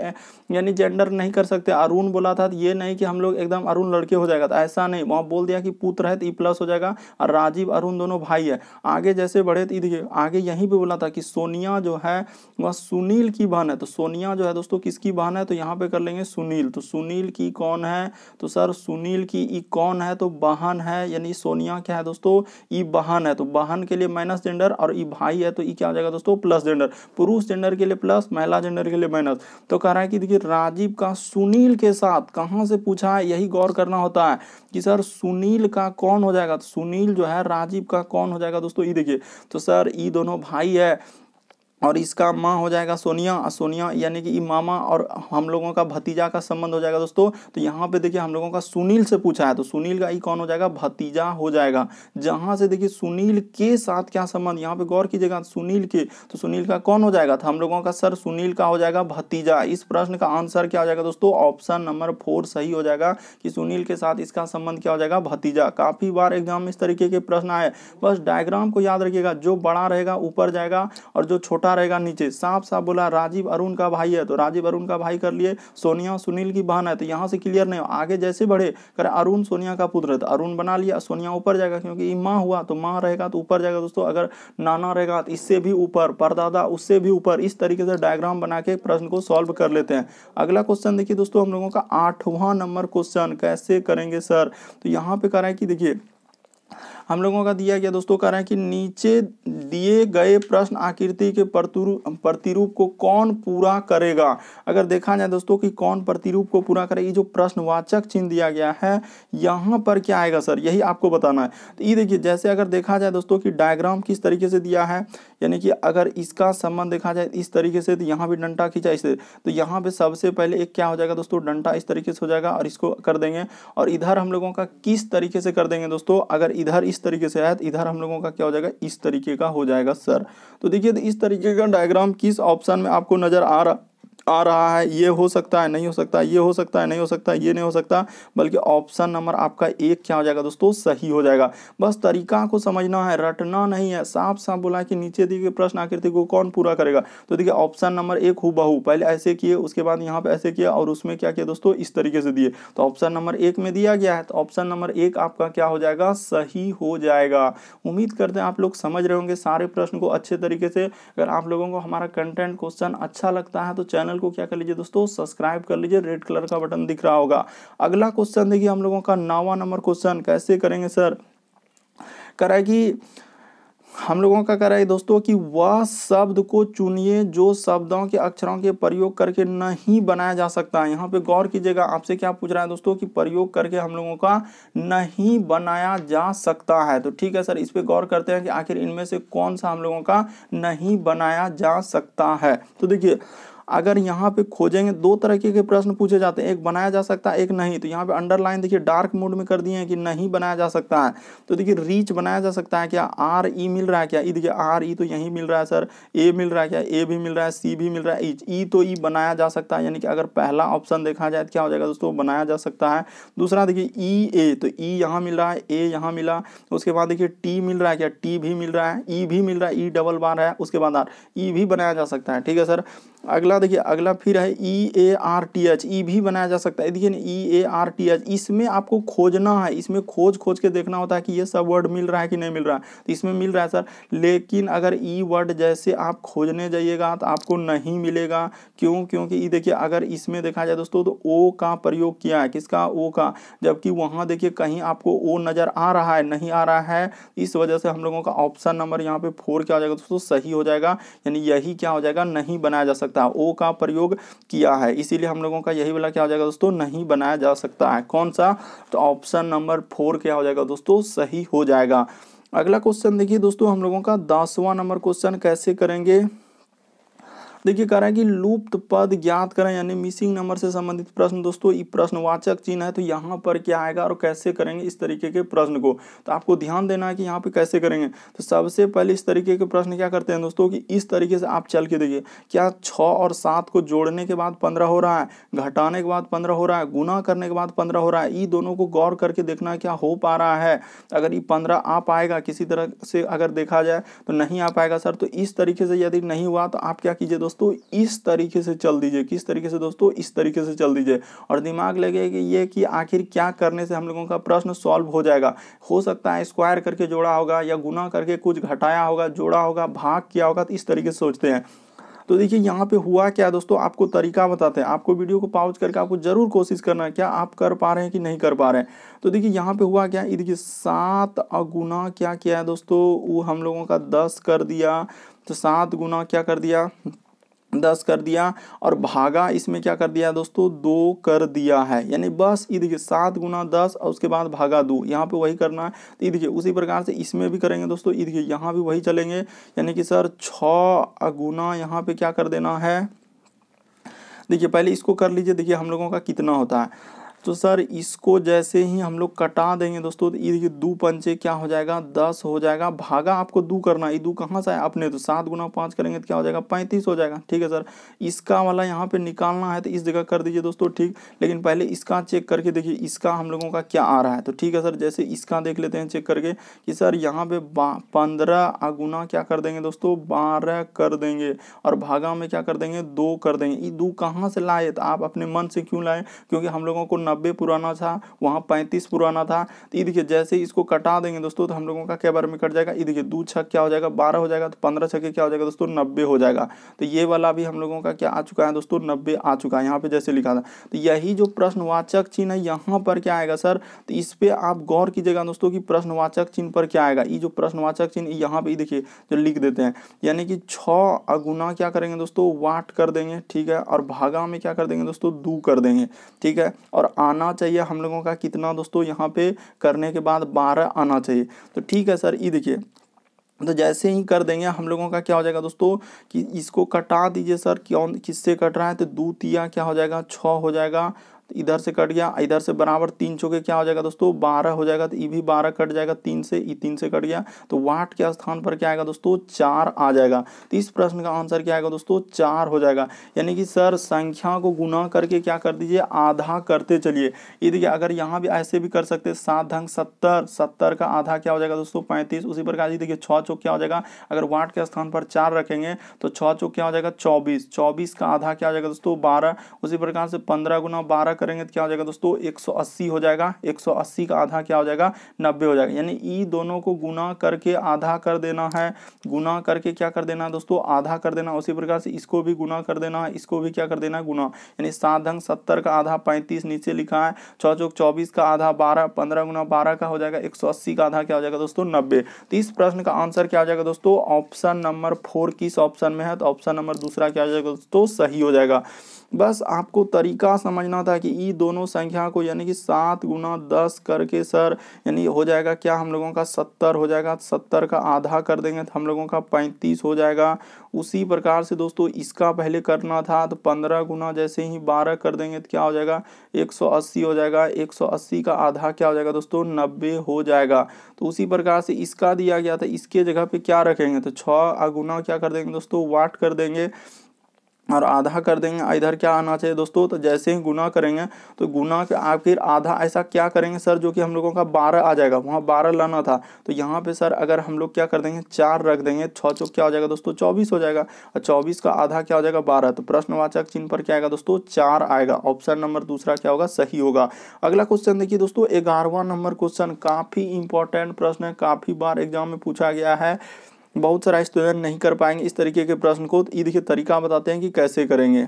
यानी जेंडर नहीं कर सकते अरुण बोला था तो ये नहीं कि हम लोग एकदम अरुण लड़के हो जाएगा तो ऐसा नहीं वहाँ बोल दिया कि पुत्र है तो ये प्लस हो जाएगा और राजीव अरुण दोनों भाई है आगे जैसे बढ़े तो देखिए आगे यहीं पर बोला था कि सोनिया जो है वह सुनील की बहन है तो सोनिया जो है दोस्तों किसकी बहन है तो यहाँ पे कर लेंगे सुनील तो सुनील की कौन है तो सर सुनील की ई कौन है तो बहन है यानी सोनिया क्या है दोस्तों ई बहन है तो बहन के लिए माइनस जेंडर और ई भाई है तो ई क्या हो जाएगा दोस्तों प्लस जेंडर पुरुष जेंडर के लिए प्लस महिला जेंडर के लिए माइनस तो कह रहा है कि देखिए राजीव का सुनील के साथ कहाँ से पूछा है यही गौर करना होता है कि सर सुनील का कौन हो जाएगा तो सुनील जो है राजीव का कौन हो जाएगा दोस्तों ये देखिए तो सर ये दोनों भाई है और इसका माँ हो जाएगा सोनिया और सोनिया यानी कि मामा और हम लोगों का भतीजा का संबंध हो जाएगा दोस्तों तो यहाँ पे देखिए हम लोगों का सुनील से पूछा है तो सुनील का ई कौन हो जाएगा भतीजा हो जाएगा जहाँ से देखिए सुनील के साथ क्या संबंध यहाँ पे गौर कीजिएगा सुनील के तो सुनील का कौन हो जाएगा तो हम लोगों का सर सुनील का हो जाएगा भतीजा इस प्रश्न का आंसर क्या हो जाएगा दोस्तों ऑप्शन नंबर फोर सही हो जाएगा कि सुनील के साथ इसका संबंध क्या हो जाएगा भतीजा काफ़ी बार एग्जाम में इस तरीके के प्रश्न आए बस डायग्राम को याद रखिएगा जो बड़ा रहेगा ऊपर जाएगा और जो छोटा होता रहेगा नीचे साफ साफ बोला राजीव अरुण का भाई है तो राजीव अरुण का भाई कर लिए सोनिया सुनील की बहन है तो यहाँ से क्लियर नहीं हो आगे जैसे बढ़े कर अरुण सोनिया का पुत्र है तो अरुण बना लिया सोनिया ऊपर जाएगा क्योंकि माँ हुआ तो माँ रहेगा तो ऊपर जाएगा दोस्तों अगर नाना रहेगा तो इससे भी ऊपर परदादा उससे भी ऊपर इस तरीके से डायग्राम बना के प्रश्न को सॉल्व कर लेते हैं अगला क्वेश्चन देखिए दोस्तों हम लोगों का आठवां नंबर क्वेश्चन कैसे करेंगे सर तो यहाँ पे करा है कि देखिए हम लोगों का दिया गया दोस्तों कह रहे हैं कि नीचे दिए गए प्रश्न आकृति के प्रतिरूप को कौन पूरा करेगा अगर देखा जाए दोस्तों कि कौन प्रतिरूप को पूरा करेगा ये जो प्रश्नवाचक चिन्ह दिया गया है यहाँ पर क्या आएगा सर यही आपको बताना है तो ये देखिए जैसे अगर देखा जाए दोस्तों की डायग्राम किस तरीके से दिया है यानी कि अगर इसका संबंध देखा जाए इस तरीके से तो यहाँ भी डंटा खींचा इससे तो यहाँ पे सबसे पहले एक क्या हो जाएगा दोस्तों डंटा इस तरीके से हो जाएगा और इसको कर देंगे और इधर हम लोगों का किस तरीके से कर देंगे दोस्तों अगर इधर इस तरीके से आया तो इधर हम लोगों का क्या हो जाएगा इस तरीके का हो जाएगा सर तो देखिए तो इस तरीके का डायग्राम किस ऑप्शन में आपको नजर आ रहा आ रहा है ये हो सकता है नहीं हो सकता ये हो सकता है नहीं हो सकता ये नहीं हो सकता बल्कि ऑप्शन नंबर आपका एक क्या हो जाएगा दोस्तों सही हो जाएगा बस तरीका को समझना है रटना नहीं है साफ साफ बोला कि नीचे दी गई प्रश्न आकृति को कौन पूरा करेगा तो देखिए ऑप्शन नंबर एक हु बहु पहले ऐसे किए उसके बाद यहाँ पे ऐसे किया और उसमें क्या किया दोस्तों इस तरीके से दिए तो ऑप्शन नंबर एक में दिया गया है तो ऑप्शन नंबर एक आपका क्या हो जाएगा सही हो जाएगा उम्मीद करते हैं आप लोग समझ रहे होंगे सारे प्रश्न को अच्छे तरीके से अगर आप लोगों को हमारा कंटेंट क्वेश्चन अच्छा लगता है तो चैनल चैनल को क्या कर लीजिए दोस्तों सब्सक्राइब कर लीजिए रेड कलर का बटन दिख रहा होगा अगला क्वेश्चन देखिए हम लोगों का नवा नंबर क्वेश्चन कैसे करेंगे सर करा कि हम लोगों का कह रहा है दोस्तों कि वह शब्द को चुनिए जो शब्दों के अक्षरों के प्रयोग करके नहीं बनाया जा सकता है यहाँ पे गौर कीजिएगा आपसे क्या पूछ रहा है दोस्तों कि प्रयोग करके हम लोगों का नहीं बनाया जा सकता है तो ठीक है सर इस पे गौर करते हैं कि आखिर इनमें से कौन सा हम लोगों का नहीं बनाया जा सकता है तो देखिए अगर यहाँ पे खोजेंगे दो तरीके के प्रश्न पूछे जाते हैं एक बनाया जा सकता है एक नहीं तो यहाँ पे अंडरलाइन देखिए डार्क मोड में कर दिए हैं कि नहीं बनाया जा सकता है तो देखिए रीच बनाया जा सकता है क्या आर ई e मिल रहा है क्या ई e देखिए आर ई e तो यहीं मिल रहा है सर ए मिल रहा है क्या ए भी मिल रहा है सी भी मिल रहा है ई तो ई बनाया जा सकता है यानी कि अगर पहला ऑप्शन देखा जाए तो क्या हो जाएगा दोस्तों बनाया जा सकता है दूसरा देखिए ई ए तो ई यहाँ मिल रहा है ए यहाँ मिला उसके बाद देखिए टी मिल रहा है क्या टी भी मिल रहा है ई भी मिल रहा है ई डबल बार है उसके बाद आर ई भी बनाया जा सकता है ठीक है सर अगला बाद देखिए अगला फिर है E A R T H E भी बनाया जा सकता है देखिए ना E A R T H इसमें आपको खोजना है इसमें खोज खोज के देखना होता है कि ये सब वर्ड मिल रहा है कि नहीं मिल रहा है तो इसमें मिल रहा है सर लेकिन अगर ई e वर्ड जैसे आप खोजने जाइएगा तो आपको नहीं मिलेगा क्यों क्योंकि ये e देखिए अगर इसमें देखा जाए दोस्तों तो ओ का प्रयोग किया है किसका ओ का जबकि वहाँ देखिए कहीं आपको ओ नज़र आ रहा है नहीं आ रहा है इस वजह से हम लोगों का ऑप्शन नंबर यहाँ पे फोर क्या हो जाएगा दोस्तों सही हो जाएगा यानी यही क्या हो जाएगा नहीं बनाया जा सकता ओ का प्रयोग किया है इसीलिए हम लोगों का यही वाला क्या हो जाएगा दोस्तों नहीं बनाया जा सकता है कौन सा तो ऑप्शन नंबर फोर क्या हो जाएगा दोस्तों सही हो जाएगा अगला क्वेश्चन देखिए दोस्तों हम लोगों का दसवां नंबर क्वेश्चन कैसे करेंगे देखिए कह रहे हैं कि लुप्त पद ज्ञात करें यानी मिसिंग नंबर से संबंधित प्रश्न दोस्तों ये प्रश्नवाचक चिन्ह है तो यहाँ पर क्या आएगा और कैसे करेंगे इस तरीके के प्रश्न को तो आपको ध्यान देना है कि यहाँ पे कैसे करेंगे तो सबसे पहले इस तरीके के प्रश्न क्या करते हैं दोस्तों कि इस तरीके से आप चल के देखिए क्या छः और सात को जोड़ने के बाद पंद्रह हो रहा है घटाने के बाद पंद्रह हो रहा है गुना करने के बाद पंद्रह हो रहा है ये दोनों को गौर करके देखना क्या हो पा रहा है अगर ये पंद्रह आ पाएगा किसी तरह से अगर देखा जाए तो नहीं आ पाएगा सर तो इस तरीके से यदि नहीं हुआ तो आप क्या कीजिए दोस्तों दोस्तों इस तरीके से चल दीजिए किस तरीके से दोस्तों इस तरीके से चल दीजिए और दिमाग लगे कि ये कि आखिर क्या करने से हम लोगों का प्रश्न सॉल्व हो जाएगा हो सकता है स्क्वायर करके जोड़ा होगा या गुना करके कुछ घटाया होगा जोड़ा होगा भाग किया होगा तो इस तरीके से सोचते हैं तो देखिए यहाँ पे हुआ क्या दोस्तों आपको तरीका बताते हैं आपको वीडियो को पाउच करके आपको जरूर कोशिश करना है क्या आप कर पा रहे हैं कि नहीं कर पा रहे हैं तो देखिए यहाँ पे हुआ क्या ये देखिए सात गुना क्या किया है दोस्तों वो हम लोगों का दस कर दिया तो सात गुना क्या कर दिया दस कर दिया और भागा इसमें क्या कर दिया दोस्तों दो कर दिया है यानी बस ये देखिए सात गुना दस और उसके बाद भागा दो यहाँ पे वही करना है तो ये देखिए उसी प्रकार से इसमें भी करेंगे दोस्तों ये देखिए यहाँ भी वही चलेंगे यानी कि सर छ गुना यहाँ पे क्या कर देना है देखिए पहले इसको कर लीजिए देखिए हम लोगों का कितना होता है तो सर इसको जैसे ही हम लोग कटा देंगे दोस्तों तो ये देखिए दो पंचे क्या हो जाएगा दस हो जाएगा भागा आपको दो करना ये दो कहाँ से आया अपने तो सात गुना पाँच करेंगे तो क्या हो जाएगा पैंतीस हो जाएगा ठीक है सर इसका वाला यहाँ पे निकालना है तो इस जगह कर दीजिए दोस्तों ठीक लेकिन पहले इसका चेक करके देखिए इसका हम लोगों का क्या आ रहा है तो ठीक है सर जैसे इसका देख लेते हैं चेक करके कि सर यहाँ पे पंद्रह गुना क्या कर देंगे दोस्तों बारह कर देंगे और भागा में क्या कर देंगे दो कर देंगे ये दो कहाँ से लाए तो आप अपने मन से क्यों लाए क्योंकि हम लोगों को नब्बे पुराना था वहाँ पैंतीस पुराना था तो ये देखिए जैसे इसको कटा देंगे दोस्तों तो हम लोगों का क्या बार में कट जाएगा ये देखिए दो छक क्या हो जाएगा बारह हो जाएगा तो पंद्रह छक्के क्या हो जाएगा दोस्तों नब्बे हो जाएगा तो ये वाला भी हम लोगों का क्या आ चुका है दोस्तों नब्बे आ चुका है यहाँ पर जैसे लिखा था तो यही जो प्रश्नवाचक चिन्ह है यहाँ पर क्या आएगा सर तो इस पर आप गौर कीजिएगा दोस्तों की प्रश्नवाचक चिन्ह पर क्या आएगा ये जो प्रश्नवाचक चिन्ह यहाँ पे देखिए जो लिख देते हैं यानी कि छ अगुना क्या करेंगे दोस्तों वाट कर देंगे ठीक है और भागा में क्या कर देंगे दोस्तों दू कर देंगे ठीक है और आना चाहिए हम लोगों का कितना दोस्तों यहाँ पे करने के बाद बारह आना चाहिए तो ठीक है सर ये देखिए तो जैसे ही कर देंगे हम लोगों का क्या हो जाएगा दोस्तों कि इसको कटा दीजिए सर क्यों किससे कट रहा है तो दूतिया तिया क्या हो जाएगा छः हो जाएगा तो इधर से कट गया इधर से बराबर तीन चौके क्या हो जाएगा दोस्तों बारह हो जाएगा तो ये भी बारह कट जाएगा तीन से ये तीन से कट गया तो वाट के स्थान पर क्या आएगा दोस्तों चार आ जाएगा तो इस प्रश्न का आंसर क्या आएगा दोस्तों चार हो जाएगा यानी कि सर संख्या को गुना करके क्या कर दीजिए आधा करते चलिए ये देखिए अगर यहाँ भी ऐसे भी कर सकते सात धंग सत्तर सत्तर का आधा क्या हो जाएगा दोस्तों पैंतीस उसी प्रकार देखिए छः चौक क्या हो जाएगा अगर वाट के स्थान पर चार रखेंगे तो छः चौक क्या हो जाएगा चौबीस चौबीस का आधा क्या हो जाएगा दोस्तों बारह उसी प्रकार से पंद्रह गुना बारह करेंगे तो क्या हो जाएगा दोस्तों 180 हो जाएगा 180 का आधा क्या हो जाएगा 90 हो जाएगा यानी ई दोनों को गुना करके आधा कर देना है गुना करके क्या कर देना है दोस्तों आधा कर देना उसी प्रकार से इसको भी गुना कर देना है इसको भी क्या कर देना है गुना यानी सात अंक सत्तर का आधा पैंतीस नीचे लिखा है चौ चौक चौबीस का आधा बारह पंद्रह गुना बारह का हो जाएगा एक सौ अस्सी का आधा क्या हो जाएगा दोस्तों नब्बे तो इस प्रश्न का आंसर क्या हो जाएगा दोस्तों ऑप्शन नंबर फोर किस ऑप्शन में है तो ऑप्शन नंबर दूसरा क्या हो जाएगा दोस्तों सही हो जाएगा बस आपको तरीका समझना था कि ई दोनों संख्या को यानी कि सात गुना दस करके सर यानी हो जाएगा क्या हम लोगों का सत्तर हो जाएगा सत्तर का आधा कर देंगे तो हम लोगों का पैंतीस हो जाएगा उसी प्रकार से दोस्तों इसका पहले करना था तो पंद्रह गुना जैसे ही बारह कर देंगे तो क्या हो जाएगा एक सौ अस्सी हो जाएगा एक सौ अस्सी का आधा क्या हो जाएगा दोस्तों नब्बे हो जाएगा तो उसी प्रकार से इसका दिया गया था इसके जगह पर क्या रखेंगे तो छः गुना क्या कर देंगे दोस्तों वाट कर देंगे और आधा कर देंगे इधर क्या आना चाहिए दोस्तों तो जैसे ही गुना करेंगे तो गुना के आखिर आधा ऐसा क्या करेंगे सर जो कि हम लोगों का बारह आ जाएगा वहाँ बारह लाना था तो यहाँ पे सर अगर हम लोग क्या कर देंगे चार रख देंगे छः चौक क्या हो जाएगा दोस्तों चौबीस हो जाएगा और चौबीस का आधा क्या हो जाएगा बारह तो प्रश्नवाचक चिन्ह पर क्या आएगा दोस्तों चार आएगा ऑप्शन नंबर दूसरा क्या होगा सही होगा अगला क्वेश्चन देखिए दोस्तों ग्यारहवा नंबर क्वेश्चन काफ़ी इंपॉर्टेंट प्रश्न है काफ़ी बार एग्जाम में पूछा गया है बहुत सारा स्टूडेंट नहीं कर पाएंगे इस तरीके के प्रश्न को ये देखिए तरीका बताते हैं कि कैसे करेंगे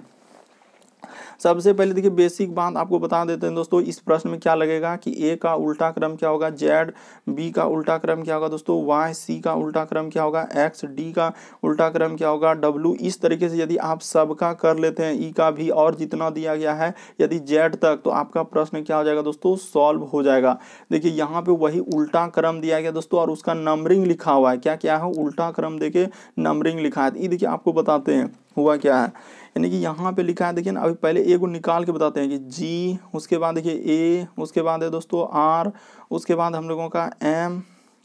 सबसे पहले देखिए बेसिक बात आपको बता देते हैं दोस्तों इस प्रश्न में क्या लगेगा कि ए का उल्टा क्रम क्या होगा जेड बी का उल्टा क्रम क्या होगा दोस्तों वाई सी का उल्टा क्रम क्या होगा एक्स डी का उल्टा क्रम क्या होगा डब्ल्यू इस तरीके से यदि आप सबका कर लेते हैं ई e का भी और जितना दिया गया है यदि जेड तक तो आपका प्रश्न क्या हो जाएगा दोस्तों सॉल्व हो जाएगा देखिए यहाँ पे वही उल्टा क्रम दिया गया दोस्तों और उसका नंबरिंग लिखा हुआ है क्या क्या है उल्टा क्रम देखे नंबरिंग लिखा है ये देखिए आपको बताते हैं हुआ क्या है यानी कि यहाँ पे लिखा है देखिए ना अभी पहले ए को निकाल के बताते हैं कि जी उसके बाद देखिए ए उसके बाद है दोस्तों आर उसके बाद हम लोगों का एम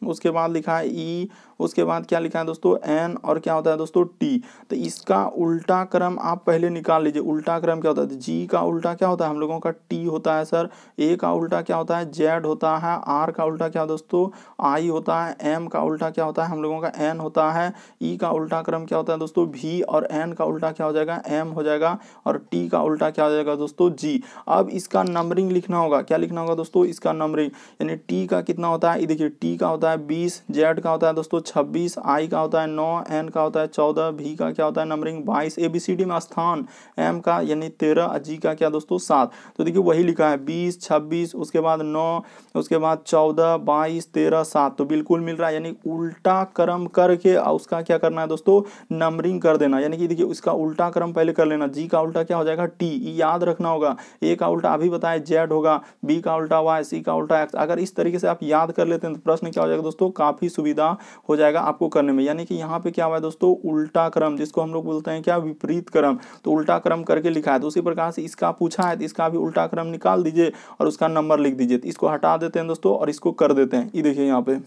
उसके बाद लिखा है ई e, उसके बाद क्या लिखा है दोस्तों एन और क्या होता है दोस्तों टी तो इसका उल्टा क्रम आप पहले निकाल लीजिए उल्टा क्रम क्या होता है जी का उल्टा क्या होता है हम लोगों का टी होता है सर ए का उल्टा क्या होता है जेड होता है आर का उल्टा क्या दोस्तों आई होता है एम का उल्टा क्या होता है हम लोगों का एन होता है ई e का उल्टा क्रम क्या होता है दोस्तों भी और एन का उल्टा क्या हो जाएगा एम हो जाएगा और टी का उल्टा क्या हो जाएगा दोस्तों जी अब इसका नंबरिंग लिखना होगा क्या लिखना होगा दोस्तों इसका नंबरिंग यानी टी का कितना होता है देखिए टी का होता है बीस जेड का होता है दोस्तों छब्बीस आई का होता है नौ एन का होता है चौदह भी का क्या होता है नंबरिंग बाईस ए बी सी डी में स्थान एम का यानी तेरह जी का क्या दोस्तों सात तो देखिए वही लिखा है बीस छब्बीस उसके बाद नौ उसके बाद चौदह बाईस तेरह सात तो बिल्कुल मिल रहा है यानी उल्टा क्रम करके उसका क्या करना है दोस्तों नंबरिंग कर देना यानी कि देखिए उसका उल्टा क्रम पहले कर लेना जी का उल्टा क्या हो जाएगा टी याद रखना होगा ए का उल्टा अभी बताए जेड होगा बी का उल्टा वाई सी का उल्टा एक्स अगर इस तरीके से आप याद कर लेते हैं तो प्रश्न क्या हो जाएगा दोस्तों काफ़ी सुविधा हो जाएगा आपको करने में यानी कि यहाँ पे क्या हुआ है दोस्तों उल्टा क्रम जिसको हम लोग बोलते हैं क्या विपरीत क्रम तो उल्टा क्रम करके लिखा है तो उसी प्रकार से इसका पूछा है तो इसका भी उल्टा क्रम निकाल दीजिए और उसका नंबर लिख दीजिए तो इसको हटा देते हैं दोस्तों और इसको कर देते हैं ये देखिए यहाँ पे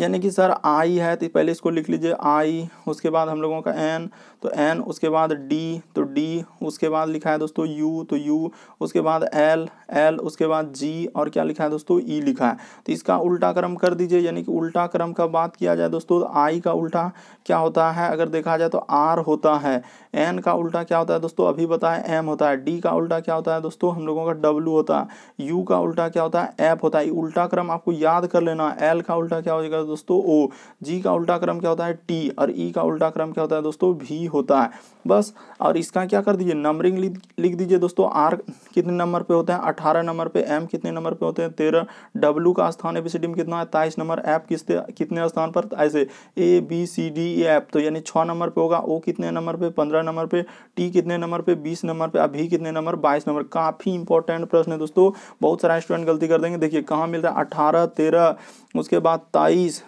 यानी कि सर आई है तो पहले इसको लिख लीजिए आई उसके बाद हम लोगों का एन तो एन उसके बाद डी तो डी उसके बाद लिखा है दोस्तों यू तो यू उसके बाद एल एल उसके बाद जी और क्या लिखा है दोस्तों ई e लिखा है तो इसका उल्टा क्रम कर दीजिए यानी कि उल्टा क्रम का बात किया जाए दोस्तों तो आई का उल्टा क्या होता है अगर देखा जाए तो आर होता है एन का उल्टा क्या होता है दोस्तों अभी बताए एम होता है डी का उल्टा क्या होता है दोस्तों हम लोगों का डब्ल्यू होता है यू का उल्टा क्या होता है एफ होता है उल्टा क्रम आपको याद कर लेना एल का उल्टा क्या हो जाएगा दोस्तों ओ जी का उल्टा क्रम क्या होता है टी और ई e का उल्टा क्रम क्या होता है दोस्तों भी होता है बस और इसका क्या कर दीजिए नंबरिंग लिख दीजिए दोस्तों आर कितने नंबर पे होते हैं अठारह नंबर पे एम कितने नंबर पे होते हैं तेरह डब्ल्यू का स्थान ए बी सी डी में कितना है ताइस नंबर एफ किस कितने स्थान पर ऐसे A B C D F तो यानी छः नंबर पे होगा ओ कितने नंबर पे पंद्रह नंबर पे टी कितने नंबर पे बीस नंबर पे अभी कितने नंबर बाईस नंबर काफ़ी इंपॉर्टेंट प्रश्न है दोस्तों बहुत सारा स्टूडेंट गलती कर देंगे देखिए कहाँ मिलता है अठारह तेरह उसके बाद ताइस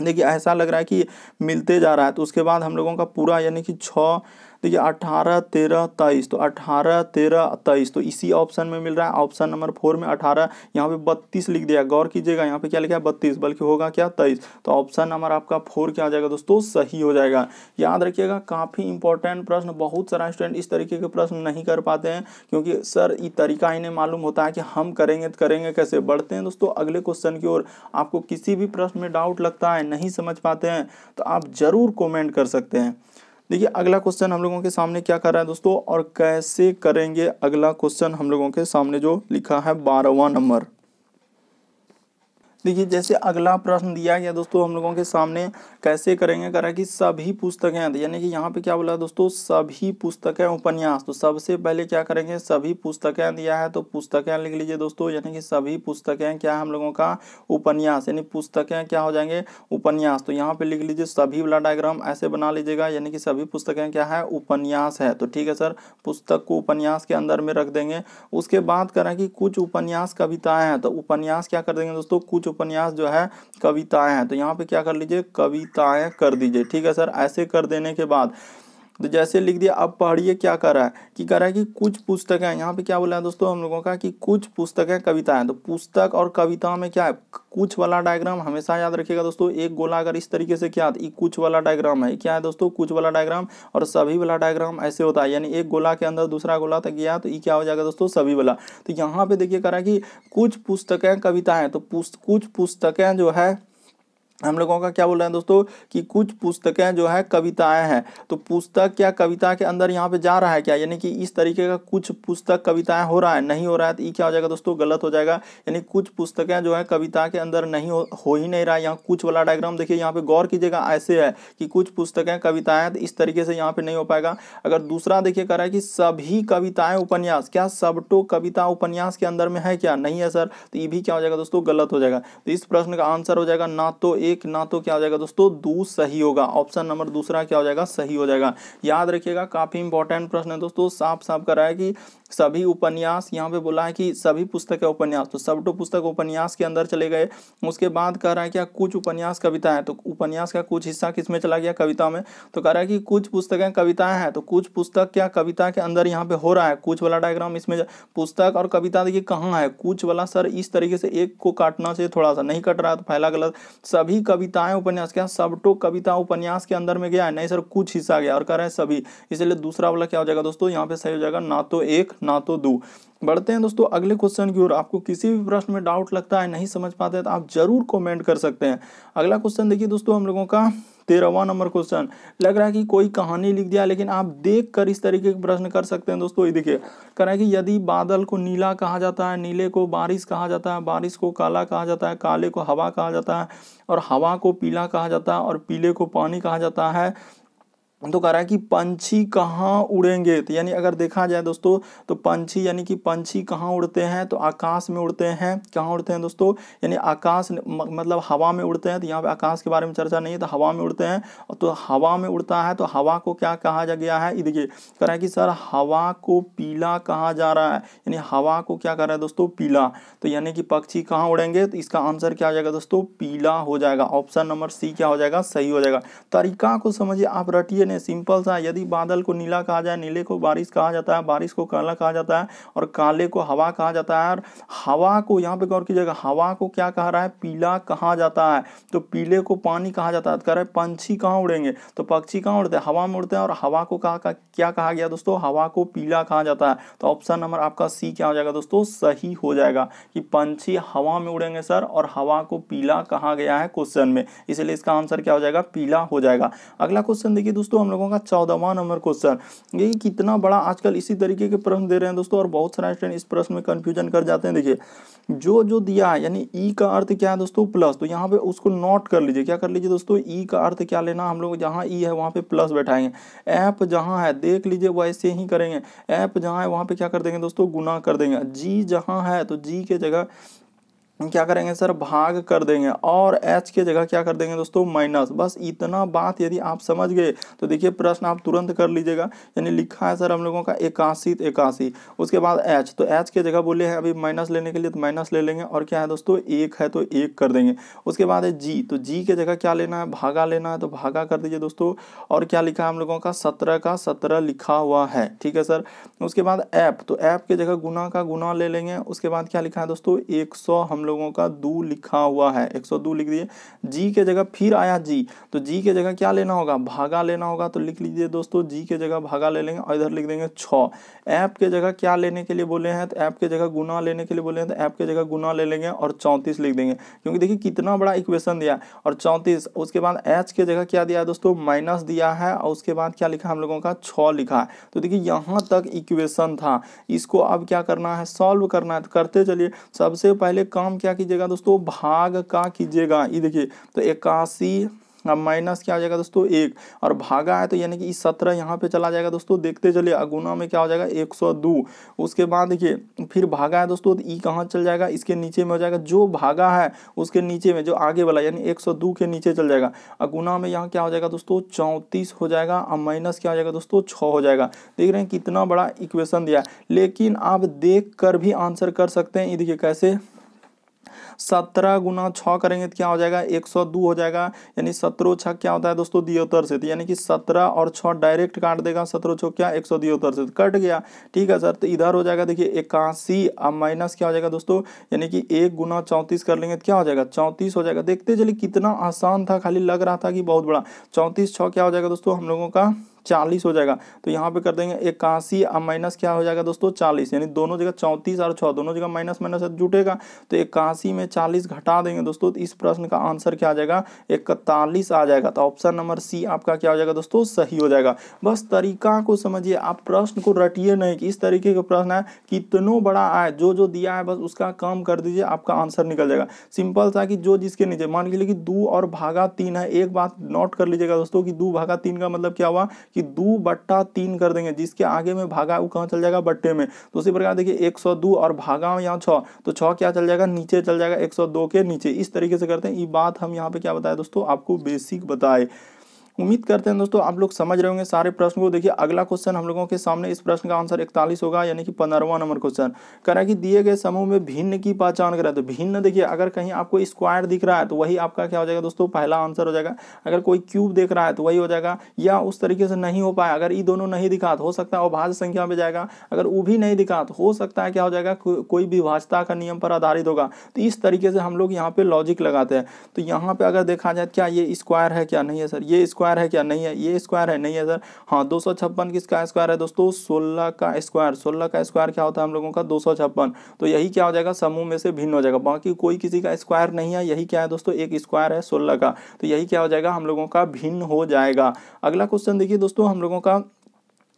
देखिए ऐसा लग रहा है कि मिलते जा रहा है तो उसके बाद हम लोगों का पूरा यानी कि छः देखिए अठारह तेरह तेईस तो अठारह तेरह तेईस तो इसी ऑप्शन में मिल रहा है ऑप्शन नंबर फोर में अठारह यहाँ पे बत्तीस लिख दिया गौर कीजिएगा यहाँ पे क्या लिखा है बत्तीस बल्कि होगा क्या तेईस तो ऑप्शन नंबर आपका फोर क्या आ जाएगा दोस्तों सही हो जाएगा याद रखिएगा काफ़ी इंपॉर्टेंट प्रश्न बहुत सारा स्टूडेंट इस तरीके के प्रश्न नहीं कर पाते हैं क्योंकि सर ये तरीका इन्हें मालूम होता है कि हम करेंगे तो करेंगे कैसे बढ़ते हैं दोस्तों अगले क्वेश्चन की ओर आपको किसी भी प्रश्न में डाउट लगता है नहीं समझ पाते हैं तो आप ज़रूर कॉमेंट कर सकते हैं देखिए अगला क्वेश्चन हम लोगों के सामने क्या कर रहा है दोस्तों और कैसे करेंगे अगला क्वेश्चन हम लोगों के सामने जो लिखा है बारहवा नंबर देखिए जैसे अगला प्रश्न दिया गया दोस्तों हम लोगों के सामने कैसे करेंगे करा कि सभी पुस्तकें तो यानी कि यहाँ पे क्या बोला दोस्तों सभी पुस्तकें उपन्यास तो सबसे पहले क्या करेंगे सभी पुस्तकें दिया है तो पुस्तकें लिख लीजिए दोस्तों यानी कि सभी पुस्तकें क्या हम लोगों का उपन्यास यानी पुस्तकें क्या हो जाएंगे उपन्यास तो यहाँ पे लिख लीजिए सभी वाला डायग्राम ऐसे बना लीजिएगा यानी कि सभी पुस्तकें क्या है उपन्यास है तो ठीक है सर पुस्तक को उपन्यास के अंदर में रख देंगे उसके बाद करें कि कुछ उपन्यास कविताएं हैं तो उपन्यास क्या कर देंगे दोस्तों कुछ उपन्यास जो है कविताएं हैं तो यहाँ पे क्या कर लीजिए कविताएं कर दीजिए ठीक है सर ऐसे कर देने के बाद तो जैसे लिख दिया अब पढ़िए क्या कर रहा है कि कह रहा है कि कुछ पुस्तकें यहाँ पे क्या बोला है दोस्तों हम लोगों का कि कुछ पुस्तकें कविता है तो पुस्तक और कविता में क्या है कुछ वाला डायग्राम हमेशा याद रखिएगा दोस्तों एक गोला अगर इस तरीके से क्या ये कुछ वाला डायग्राम है क्या है दोस्तों कुछ वाला डायग्राम और सभी वाला डायग्राम ऐसे होता है यानी एक गोला के अंदर दूसरा गोला तक गया तो ये क्या हो जाएगा दोस्तों सभी वाला तो यहाँ पे देखिए कह रहा है कि कुछ पुस्तकें कविता है तो कुछ पुस्तकें जो है हम लोगों का क्या बोल रहे हैं दोस्तों कि कुछ पुस्तकें जो है कविताएं हैं तो पुस्तक क्या कविता के अंदर यहाँ पे जा रहा है क्या यानी कि इस तरीके का कुछ पुस्तक कविताएं हो रहा है नहीं हो रहा है तो ये क्या हो जाएगा दोस्तों गलत हो जाएगा यानी कुछ पुस्तकें जो है कविता के अंदर नहीं हो, हो ही नहीं रहा है यहाँ कुछ वाला डायग्राम देखिए यहाँ पे गौर कीजिएगा ऐसे है कि कुछ पुस्तकें कविताएं तो इस तरीके से यहाँ पे नहीं हो पाएगा अगर दूसरा देखिए कर रहा है कि सभी कविताएं उपन्यास क्या सबटो कविता उपन्यास के अंदर में है क्या नहीं है सर तो ये भी क्या हो जाएगा दोस्तों गलत हो जाएगा तो इस प्रश्न का आंसर हो जाएगा ना तो एक एक ना तो क्या हो जाएगा दोस्तों दू सही होगा ऑप्शन नंबर दूसरा क्या हो जाएगा सही हो जाएगा याद रखिएगा काफ़ी इंपॉर्टेंट प्रश्न है दोस्तों साफ साफ करा है कि सभी उपन्यास यहाँ पे बोला है कि सभी पुस्तक है उपन्यास तो सब तो पुस्तक उपन्यास के अंदर चले गए उसके बाद कह रहा है क्या कुछ उपन्यास कविता है तो उपन्यास का कुछ हिस्सा किसमें चला गया कविता में तो कह रहा है कि कुछ पुस्तकें कविताएं हैं तो कुछ पुस्तक क्या कविता के अंदर यहाँ पे हो रहा है कुछ वाला डायग्राम इसमें पुस्तक और कविता देखिए कहाँ है कुछ वाला सर इस तरीके से एक को काटना चाहिए थोड़ा सा नहीं कट रहा तो फैला गलत सभी कविताएं उपन्यास के सबटो कविता उपन्यास के अंदर में गया है नहीं सर कुछ हिस्सा गया और कह रहे हैं सभी इसलिए दूसरा वाला क्या हो जाएगा दोस्तों यहाँ पे सही हो जाएगा ना तो एक ना तो दो बढ़ते हैं दोस्तों अगले क्वेश्चन की ओर आपको किसी भी प्रश्न में डाउट लगता है नहीं समझ पाते हैं तो आप जरूर कमेंट कर सकते हैं अगला क्वेश्चन देखिए दोस्तों हम लोगों का तेरहवा नंबर क्वेश्चन लग रहा है कि कोई कहानी लिख दिया लेकिन आप देख कर इस तरीके के प्रश्न कर सकते हैं दोस्तों ये देखिए कह रहा है कि यदि बादल को नीला कहा जाता है नीले को बारिश कहा जाता है बारिश को काला कहा जाता है काले को हवा कहा जाता है और हवा को पीला कहा जाता है और पीले को पानी कहा जाता है तो कह रहा है कि पंछी कहाँ उड़ेंगे तो यानी अगर देखा जाए दोस्तों तो पंछी यानी कि पंछी कहाँ उड़ते हैं तो आकाश में उड़ते हैं कहाँ उड़ते हैं दोस्तों यानी आकाश मतलब हवा में उड़ते हैं तो यहाँ पे आकाश के बारे में चर्चा नहीं है तो हवा में उड़ते हैं तो हवा में उड़ता है तो हवा को क्या कहा जा गया है देखिए कह रहा है कि सर हवा को पीला कहा जा रहा है यानी हवा को क्या कर रहा है दोस्तों पीला तो यानी कि पक्षी कहाँ उड़ेंगे तो इसका आंसर क्या हो जाएगा दोस्तों पीला हो जाएगा ऑप्शन नंबर सी क्या हो जाएगा सही हो जाएगा तरीका को समझिए आप रटिए है सिंपल सा यदि बादल को नीला कहा जाए नीले को बारिश कहा जाता है बारिश को काला कहा जाता है और काले को हवा कहा जाता है और हवा को यहाँ पे गौर कीजिएगा हवा को क्या कह रहा है पीला कहा जाता है तो पीले को पानी कहा जाता है कह रहे पंछी कहाँ उड़ेंगे तो पक्षी कहाँ उड़ते हैं हवा में उड़ते हैं और हवा को कहा क्या कहा गया दोस्तों हवा को पीला कहा जाता है तो ऑप्शन नंबर आपका सी क्या हो जाएगा दोस्तों सही हो जाएगा कि पंछी हवा में उड़ेंगे सर और हवा को पीला कहा गया है क्वेश्चन में इसलिए इसका आंसर क्या हो जाएगा पीला हो जाएगा अगला क्वेश्चन देखिए दोस्तों हम लोगों का चौदहवा नंबर क्वेश्चन ये कितना बड़ा आजकल इसी तरीके के प्रश्न दे रहे हैं दोस्तों और बहुत सारे स्टूडेंट इस प्रश्न में कन्फ्यूजन कर जाते हैं देखिए जो जो दिया है यानी ई e का अर्थ क्या है दोस्तों प्लस तो यहाँ पे उसको नोट कर लीजिए क्या कर लीजिए दोस्तों ई e का अर्थ क्या लेना हम लोग जहाँ ई e है वहाँ पे प्लस बैठाएंगे ऐप जहाँ है देख लीजिए वैसे ही करेंगे ऐप जहाँ है वहाँ पे क्या कर देंगे दोस्तों गुना कर देंगे जी जहाँ है तो जी के जगह क्या करेंगे सर भाग कर देंगे और एच के जगह क्या कर देंगे दोस्तों माइनस बस इतना बात यदि आप समझ गए तो देखिए प्रश्न आप तुरंत कर लीजिएगा यानी लिखा है सर हम लोगों का एकासी तो एकासी उसके बाद एच तो एच के जगह बोले हैं अभी माइनस लेने के लिए तो माइनस ले लेंगे और क्या है दोस्तों एक है तो एक कर देंगे उसके बाद है जी तो जी के जगह क्या लेना है भागा लेना है तो भागा कर दीजिए दोस्तों और क्या लिखा है हम लोगों का सत्रह का सत्रह लिखा हुआ है ठीक है सर उसके बाद ऐप तो ऐप के जगह गुना का गुना ले लेंगे उसके बाद क्या लिखा है दोस्तों एक हम लोग लोगों का दू लिखा हुआ है 102 लिख दीजिए जी के जगह फिर आया जी तो जी के जगह क्या लेना होगा भागा लेना होगा तो लिख लीजिए दोस्तों जी के जगह भागा ले लेंगे और इधर लिख देंगे छ ऐप के जगह क्या लेने के लिए बोले हैं तो ऐप के जगह गुना लेने के लिए बोले हैं तो ऐप के जगह गुना ले लेंगे और चौंतीस लिख देंगे क्योंकि देखिए कितना बड़ा इक्वेशन दिया है और चौंतीस उसके बाद एच के जगह क्या दिया है दोस्तों माइनस दिया है और उसके बाद क्या लिखा हम लोगों का छ लिखा है तो देखिए यहाँ तक इक्वेशन था इसको अब क्या करना है सॉल्व करना है तो करते चलिए सबसे पहले काम हम क्या कीजिएगा दोस्तों भाग का कीजिएगा ये देखिए तो इक्यासी अब माइनस क्या हो जाएगा दोस्तों एक और भागा है तो यानी कि सत्रह यहाँ पे चला जाएगा दोस्तों देखते चलिए अगुना में क्या हो जाएगा एक सौ दो उसके बाद देखिए फिर भागा है दोस्तों तो ई तो कहाँ चल जाएगा इसके नीचे में हो जाएगा जो भागा है उसके नीचे में जो आगे वाला यानी एक सौ दो के नीचे चल जाएगा अगुना में यहाँ क्या हो जाएगा दोस्तों चौंतीस हो जाएगा और माइनस क्या हो जाएगा दोस्तों छः हो जाएगा देख रहे हैं कितना बड़ा इक्वेशन दिया लेकिन आप देख भी आंसर कर सकते हैं ये देखिए कैसे सत्रह गुना छ करेंगे तो क्या हो जाएगा एक सौ दो हो जाएगा यानी सत्रह छः क्या होता है दोस्तों दियोतर से तो यानी कि सत्रह और छः डायरेक्ट काट देगा सत्रह छः क्या एक सौ दियोतर से तो कट गया ठीक है सर तो इधर हो जाएगा देखिए इक्यासी अब माइनस क्या हो जाएगा दोस्तों यानी कि एक गुना चौंतीस कर लेंगे तो क्या हो जाएगा चौंतीस हो जाएगा देखते चलिए कितना आसान था खाली लग रहा था कि बहुत बड़ा चौंतीस छः क्या हो जाएगा दोस्तों हम लोगों का चालीस हो जाएगा तो यहाँ पे कर देंगे इक्यासी माइनस क्या हो जाएगा दोस्तों चालीस यानी दोनों जगह चौंतीस और छः दोनों जगह माइनस माइनस जुटेगा तो इक्यासी में चालीस घटा देंगे दोस्तों तो इस प्रश्न का आंसर क्या आ जाएगा इकतालीस आ जाएगा तो ऑप्शन नंबर सी आपका क्या हो जाएगा दोस्तों सही हो जाएगा बस तरीका को समझिए आप प्रश्न को रटिए नहीं कि इस तरीके का प्रश्न है कितनों बड़ा आए जो जो दिया है बस उसका कम कर दीजिए आपका आंसर निकल जाएगा सिंपल था कि जो जिसके नीचे मान के लिए कि दो और भागा तीन है एक बात नोट कर लीजिएगा दोस्तों कि दो भागा तीन का मतलब क्या हुआ कि दो बट्टा तीन कर देंगे जिसके आगे में भागा वो कहाँ चल जाएगा बट्टे में तो उसी प्रकार देखिए एक सौ दो और भागा यहाँ छः तो छः क्या चल जाएगा नीचे चल जाएगा एक सौ दो के नीचे इस तरीके से करते हैं ये बात हम यहाँ पे क्या बताए दोस्तों आपको बेसिक बताए उम्मीद करते हैं दोस्तों आप लोग समझ रहे होंगे सारे प्रश्न को देखिए अगला क्वेश्चन हम लोगों के सामने इस प्रश्न का आंसर इकतालीस होगा यानी कि पंद्रहवा नंबर क्वेश्चन करा कि दिए गए समूह में भिन्न की पहचान करें तो भिन्न देखिए अगर कहीं आपको स्क्वायर दिख रहा है तो वही आपका क्या हो जाएगा दोस्तों पहला आंसर हो जाएगा अगर कोई क्यूब देख रहा है तो वही हो जाएगा या उस तरीके से नहीं हो पाया अगर ये दोनों नहीं दिखा तो हो सकता है अभाज्य संख्या में जाएगा अगर वो भी नहीं दिखा तो हो सकता है क्या हो जाएगा कोई कोई विभाजता का नियम पर आधारित होगा तो इस तरीके से हम लोग यहाँ पे लॉजिक लगाते हैं तो यहाँ पे अगर देखा जाए क्या ये स्क्वायर है क्या नहीं है सर ये स्क्वायर स्क्वायर है क्या नहीं है ये स्क्वायर है नहीं है सर हाँ दो सौ छप्पन किसका स्क्वायर है दोस्तों सोलह का स्क्वायर सोलह का स्क्वायर क्या होता है हम लोगों का दो सौ छप्पन तो यही क्या हो जाएगा समूह में से भिन्न हो जाएगा बाकी कोई किसी का स्क्वायर नहीं है यही क्या है दोस्तों एक स्क्वायर है सोलह का तो यही क्या हो जाएगा हम लोगों का भिन्न हो जाएगा अगला क्वेश्चन देखिए दोस्तों हम लोगों का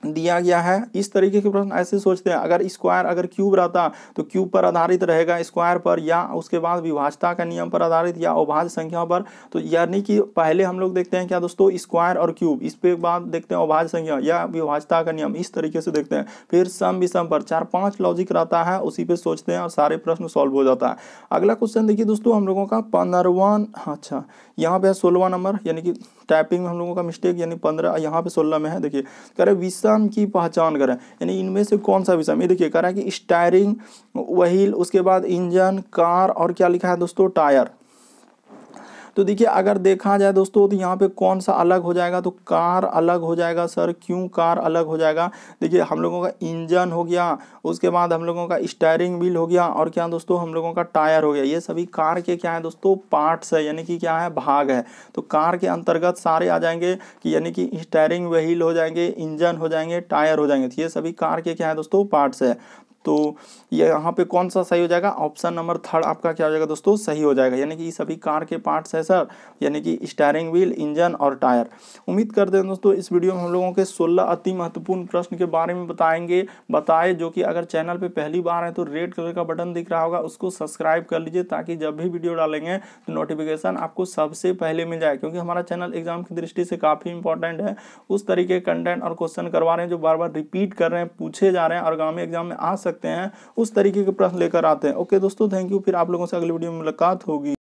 दिया गया है इस तरीके के प्रश्न ऐसे सोचते हैं अगर स्क्वायर अगर क्यूब रहता तो क्यूब पर आधारित रहेगा स्क्वायर पर या उसके बाद विभाजता का नियम पर आधारित या अभाज्य संख्या पर तो यानी कि पहले हम लोग देखते हैं क्या दोस्तों स्क्वायर और क्यूब इस पे बाद देखते हैं अभाज्य संख्या या विभाजता का नियम इस तरीके से देखते हैं फिर सम विषम पर चार पाँच लॉजिक रहता है उसी पर सोचते हैं और सारे प्रश्न सॉल्व हो जाता है अगला क्वेश्चन देखिए दोस्तों हम लोगों का पंद्रहवा हाँ, अच्छा यहाँ पे है सोलहवा नंबर यानी कि टाइपिंग में हम लोगों का मिस्टेक यानी पंद्रह यहाँ पे सोलह में है देखिए कह रहे विषम की पहचान करें यानी इनमें से कौन सा विषम ये देखिए कह रहा है कि स्टायरिंग वहील उसके बाद इंजन कार और क्या लिखा है दोस्तों टायर तो देखिए अगर देखा जाए दोस्तों तो यहाँ पे कौन सा अलग हो जाएगा तो कार अलग हो जाएगा सर क्यों कार अलग हो जाएगा देखिए हम लोगों का इंजन हो गया उसके बाद हम लोगों का स्टायरिंग व्हील हो गया और क्या दोस्तों हम लोगों का टायर हो गया ये सभी कार के क्या है दोस्तों पार्ट्स है यानी कि क्या है भाग है तो कार के अंतर्गत सारे आ जाएंगे कि यानी कि स्टायरिंग व्हील हो जाएंगे इंजन हो जाएंगे टायर हो जाएंगे तो ये सभी कार के क्या है दोस्तों पार्ट्स है तो ये यहाँ पे कौन सा सही हो जाएगा ऑप्शन नंबर थर्ड आपका क्या हो जाएगा दोस्तों सही हो जाएगा यानी कि सभी कार के पार्ट्स है सर यानी कि स्टायरिंग व्हील इंजन और टायर उम्मीद करते हैं दोस्तों इस वीडियो में हम लोगों के 16 अति महत्वपूर्ण प्रश्न के बारे में बताएंगे बताए जो कि अगर चैनल पे पहली बार है तो रेड कलर का बटन दिख रहा होगा उसको सब्सक्राइब कर लीजिए ताकि जब भी वीडियो डालेंगे तो नोटिफिकेशन आपको सबसे पहले मिल जाए क्योंकि हमारा चैनल एग्जाम की दृष्टि से काफ़ी इंपॉर्टेंट है उस तरीके कंटेंट और क्वेश्चन करवा रहे हैं जो बार बार रिपीट कर रहे हैं पूछे जा रहे हैं और गाँव में एग्जाम में आ सकते सकते हैं उस तरीके के प्रश्न लेकर आते हैं ओके दोस्तों थैंक यू फिर आप लोगों से अगली वीडियो में मुलाकात होगी